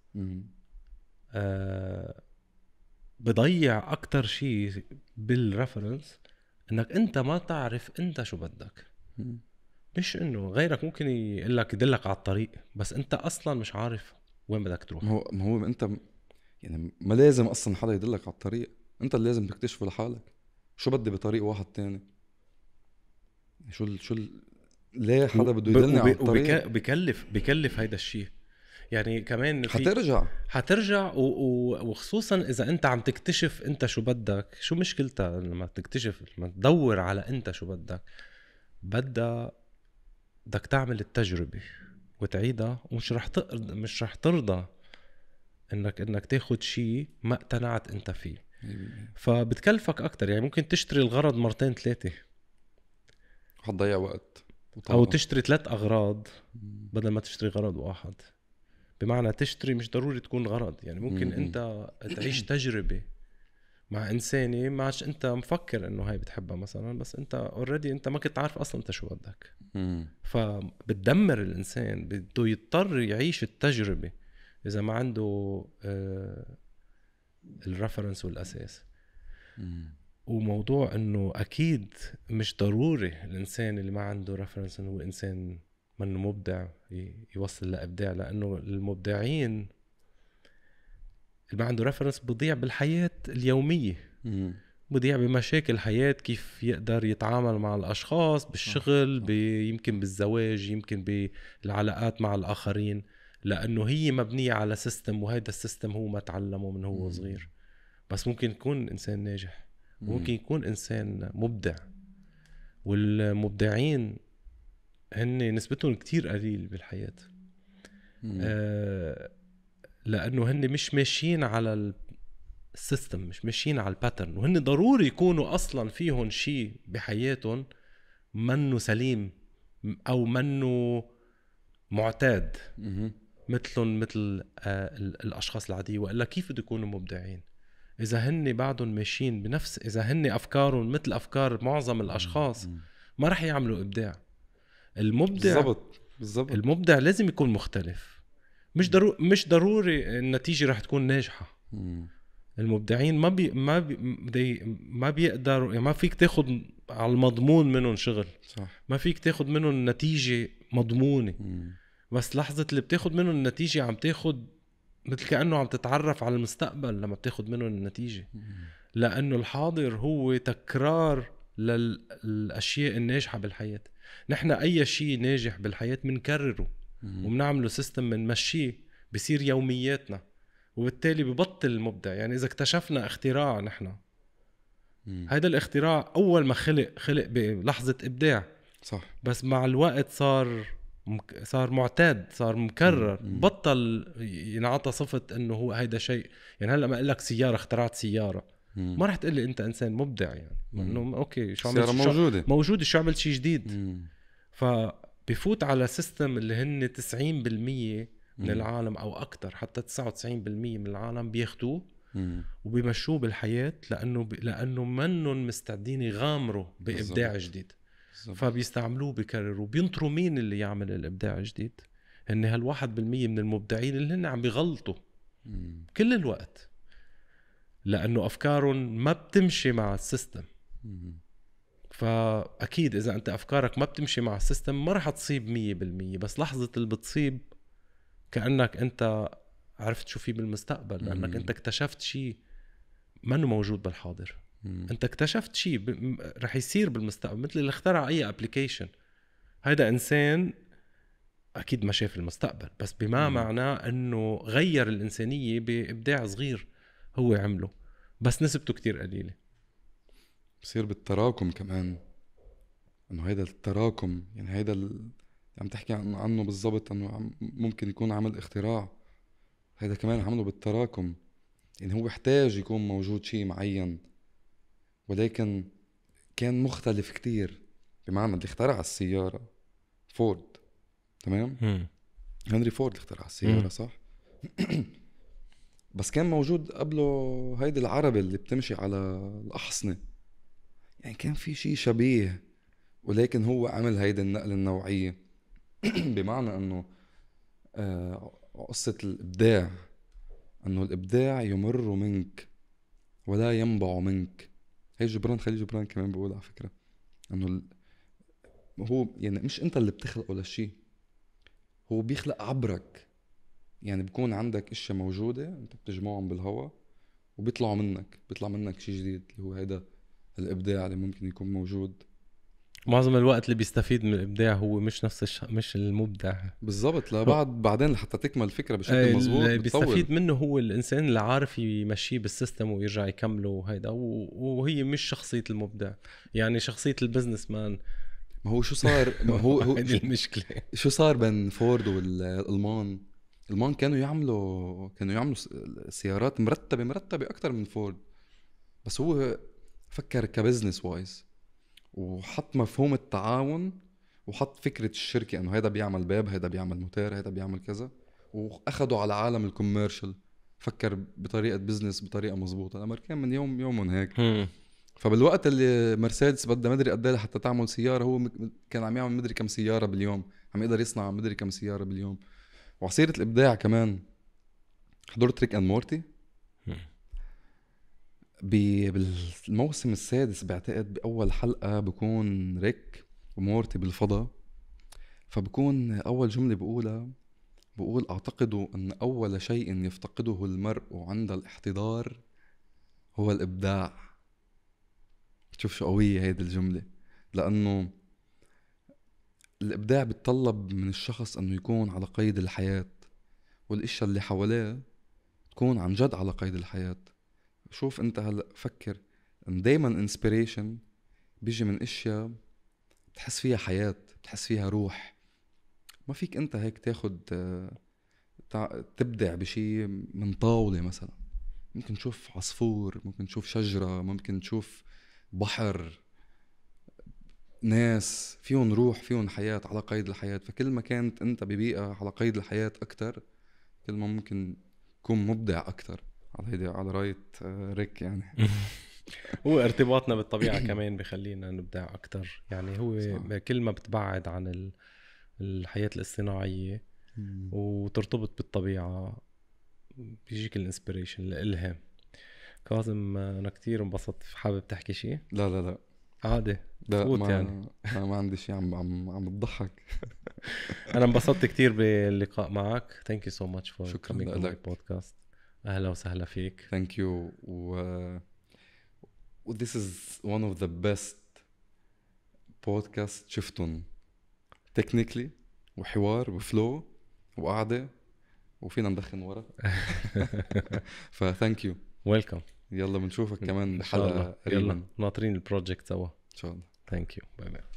آه بضيع اكثر شيء بالرفرنس انك انت ما تعرف انت شو بدك مم. مش انه غيرك ممكن يقول لك يدلك على الطريق بس انت اصلا مش عارف وين بدك تروح ما هو ما هو انت يعني ما لازم اصلا حدا يدلك على الطريق انت اللي لازم تكتشفه لحالك شو بدي بطريق واحد تاني شو الـ شو الـ ليه حدا بده يدلني على الطريق بكلف بكلف هيدا الشيء يعني كمان حترجع حترجع و... و... وخصوصا اذا انت عم تكتشف انت شو بدك شو مشكلتها لما تكتشف لما تدور على انت شو بدك بدها بدك تعمل التجربه وتعيدها ومش رح تق... مش رح ترضى انك انك تاخذ شيء ما اقتنعت انت فيه فبتكلفك اكثر يعني ممكن تشتري الغرض مرتين ثلاثه حتضيع وقت وطبعا. او تشتري ثلاث اغراض بدل ما تشتري غرض واحد بمعنى تشتري مش ضروري تكون غرض يعني ممكن مم. انت تعيش تجربه مع انسانه ما انت مفكر انه هاي بتحبها مثلا بس انت اوريدي انت ما كنت عارف اصلا انت شو بدك فبتدمر الانسان بده يضطر يعيش التجربه اذا ما عنده آه الرفرنس والاساس وموضوع انه اكيد مش ضروري الانسان اللي ما عنده ريفرنس انه هو انسان منه مبدع يوصل لابداع لانه المبدعين اللي ما عنده ريفرنس بضيع بالحياه اليوميه بضيع بمشاكل الحياة كيف يقدر يتعامل مع الأشخاص بالشغل يمكن بالزواج يمكن بالعلاقات مع الآخرين لأنه هي مبنية على سيستم وهذا السيستم هو ما تعلمه من هو صغير بس ممكن يكون إنسان ناجح ممكن يكون انسان مبدع والمبدعين هن نسبتهم كتير قليل بالحياه آه لانه هن مش ماشيين على السيستم مش ماشيين على الباترن وهن ضروري يكونوا اصلا فيهم شيء بحياتهم منه سليم او منه معتاد مثلهم مثل آه الاشخاص العاديه والا كيف بده يكونوا مبدعين اذا هن بعدهم ماشيين بنفس اذا هن افكارهم مثل افكار معظم الاشخاص ما رح يعملوا ابداع المبدع بالضبط بالضبط المبدع لازم يكون مختلف مش ضروري مش ضروري النتيجه رح تكون ناجحه المبدعين ما بي ما بي ما بيقدروا يعني ما فيك تاخذ على المضمون منهم شغل صح ما فيك تاخذ منهم نتيجه مضمونه مم. بس لحظه اللي بتاخذ منهم النتيجه عم تاخذ مثل كانه عم تتعرف على المستقبل لما بتاخذ منهم النتيجه لانه الحاضر هو تكرار للاشياء الناجحه بالحياه نحن اي شيء ناجح بالحياه بنكرره وبنعمله سيستم بنمشيه بصير يومياتنا وبالتالي ببطل مبدع يعني اذا اكتشفنا اختراع نحن هيدا الاختراع اول ما خلق خلق بلحظه ابداع صح بس مع الوقت صار صار معتاد صار مكرر مم. بطل ينعطى صفه انه هو هيدا شيء يعني هلا ما اقول لك سياره اخترعت سياره مم. ما رح تقول لي انت انسان مبدع يعني انه اوكي شو عملت السياره موجوده موجوده شو عملت شيء جديد مم. فبفوت على سيستم اللي هن 90% من مم. العالم او اكثر حتى 99% من العالم بياخدوه وبيمشوه بالحياه لانه ب... لانه منهم مستعدين يغامروا بابداع بالزبط. جديد فبيستعملوه بكرروا بينطروا مين اللي يعمل الابداع الجديد هن هالواحد بالمية من المبدعين اللي هن عم بيغلطوا مم. كل الوقت لانه افكارهم ما بتمشي مع السيستم فاكيد اذا انت افكارك ما بتمشي مع السيستم ما رح تصيب مية بالمية بس لحظه اللي بتصيب كانك انت عرفت شو في بالمستقبل لانك مم. انت اكتشفت شيء منه موجود بالحاضر مم. انت اكتشفت شيء ب... رح يصير بالمستقبل مثل اللي اخترع اي ابلكيشن هذا انسان اكيد ما شاف المستقبل بس بما مم. معناه انه غير الانسانيه بابداع صغير هو عمله بس نسبته كتير قليله بصير بالتراكم كمان انه هيدا التراكم يعني هيدا ال... عم تحكي عنه, عنه بالضبط انه ممكن يكون عمل اختراع هيدا كمان عمله بالتراكم يعني هو احتاج يكون موجود شيء معين ولكن كان مختلف كتير بمعنى اللي اخترع السياره فورد تمام هنري فورد اللي اخترع السياره صح [clears throat] بس كان موجود قبله هيدي العربه اللي بتمشي على الاحصنه يعني كان في شيء شبيه ولكن هو عمل هيدي النقله النوعيه [clears throat] بمعنى انه آه قصه الابداع انه الابداع يمر منك ولا ينبع منك هي جبران خليل جبران كمان بيقول على فكره انه ال... هو يعني مش انت اللي بتخلقه لشيء هو بيخلق عبرك يعني بكون عندك اشياء موجوده انت بتجمعهم بالهواء وبيطلعوا منك بيطلع منك شيء جديد اللي هو هيدا الابداع اللي ممكن يكون موجود معظم الوقت اللي بيستفيد من الابداع هو مش نفس الش... مش المبدع بالضبط لبعد بعدين لحتى تكمل الفكره بشكل مضبوط اللي بيستفيد منه هو الانسان اللي عارف يمشيه بالسيستم ويرجع يكمله وهيدا و... وهي مش شخصيه المبدع يعني شخصيه البزنس مان ما هو شو صار ما هو هو [laughs] المشكله شو صار بين فورد والالمان المان كانوا يعملوا كانوا يعملوا سيارات مرتبه مرتبه اكثر من فورد بس هو فكر كبزنس وايز وحط مفهوم التعاون وحط فكره الشركه انه هيدا بيعمل باب هيدا بيعمل موتير هيدا بيعمل كذا واخده على عالم الكوميرشال فكر بطريقه بزنس بطريقه مزبوطه الامريكان من يوم يومهم هيك فبالوقت اللي مرسيدس بدها مدري قد إيه لحتى تعمل سياره هو كان عم يعمل مدري كم سياره باليوم عم يقدر يصنع مدري كم سياره باليوم وعصيره الابداع كمان حضرت ريك اند مورتي بالموسم السادس بعتقد باول حلقه بكون ريك ومورتي بالفضاء فبكون اول جمله بقولها بقول اعتقد ان اول شيء يفتقده المرء عند الاحتضار هو الابداع شوف شو قويه هيدي الجمله لانه الابداع بتطلب من الشخص انه يكون على قيد الحياه والاشياء اللي حواليه تكون عن جد على قيد الحياه شوف انت هلا فكر ان دايما انسبيريشن بيجي من اشياء بتحس فيها حياه بتحس فيها روح ما فيك انت هيك تاخد تبدع بشيء من طاوله مثلا ممكن تشوف عصفور ممكن تشوف شجره ممكن تشوف بحر ناس فيهم روح فيهم حياة على قيد الحياة فكل ما كانت أنت ببيئة على قيد الحياة أكتر كل ما ممكن تكون مبدع أكتر على هيدي على راية آه، ريك يعني [laughs] هو ارتباطنا بالطبيعة كمان بخلينا نبدع أكثر يعني هو صح. كل ما بتبعد عن الحياة الاصطناعية وترتبط بالطبيعة بيجيك الانسبريشن الإلهام كاظم أنا كثير انبسطت حابب تحكي شيء؟ لا لا لا عادي لا ما يعني ما, ما عندي شيء عم عم عم بضحك [laughs] انا انبسطت كثير باللقاء معك ثانك يو سو ماتش فور كومينج بودكاست اهلا وسهلا فيك ثانك يو و this is one of the best podcast شفتهم تكنيكلي وحوار وفلو وقعده وفينا ندخن ورا فثانك يو ويلكم يلا بنشوفك كمان بحلقه قريبا يلا ناطرين البروجكت سوا ان شاء الله ثانك يو باي باي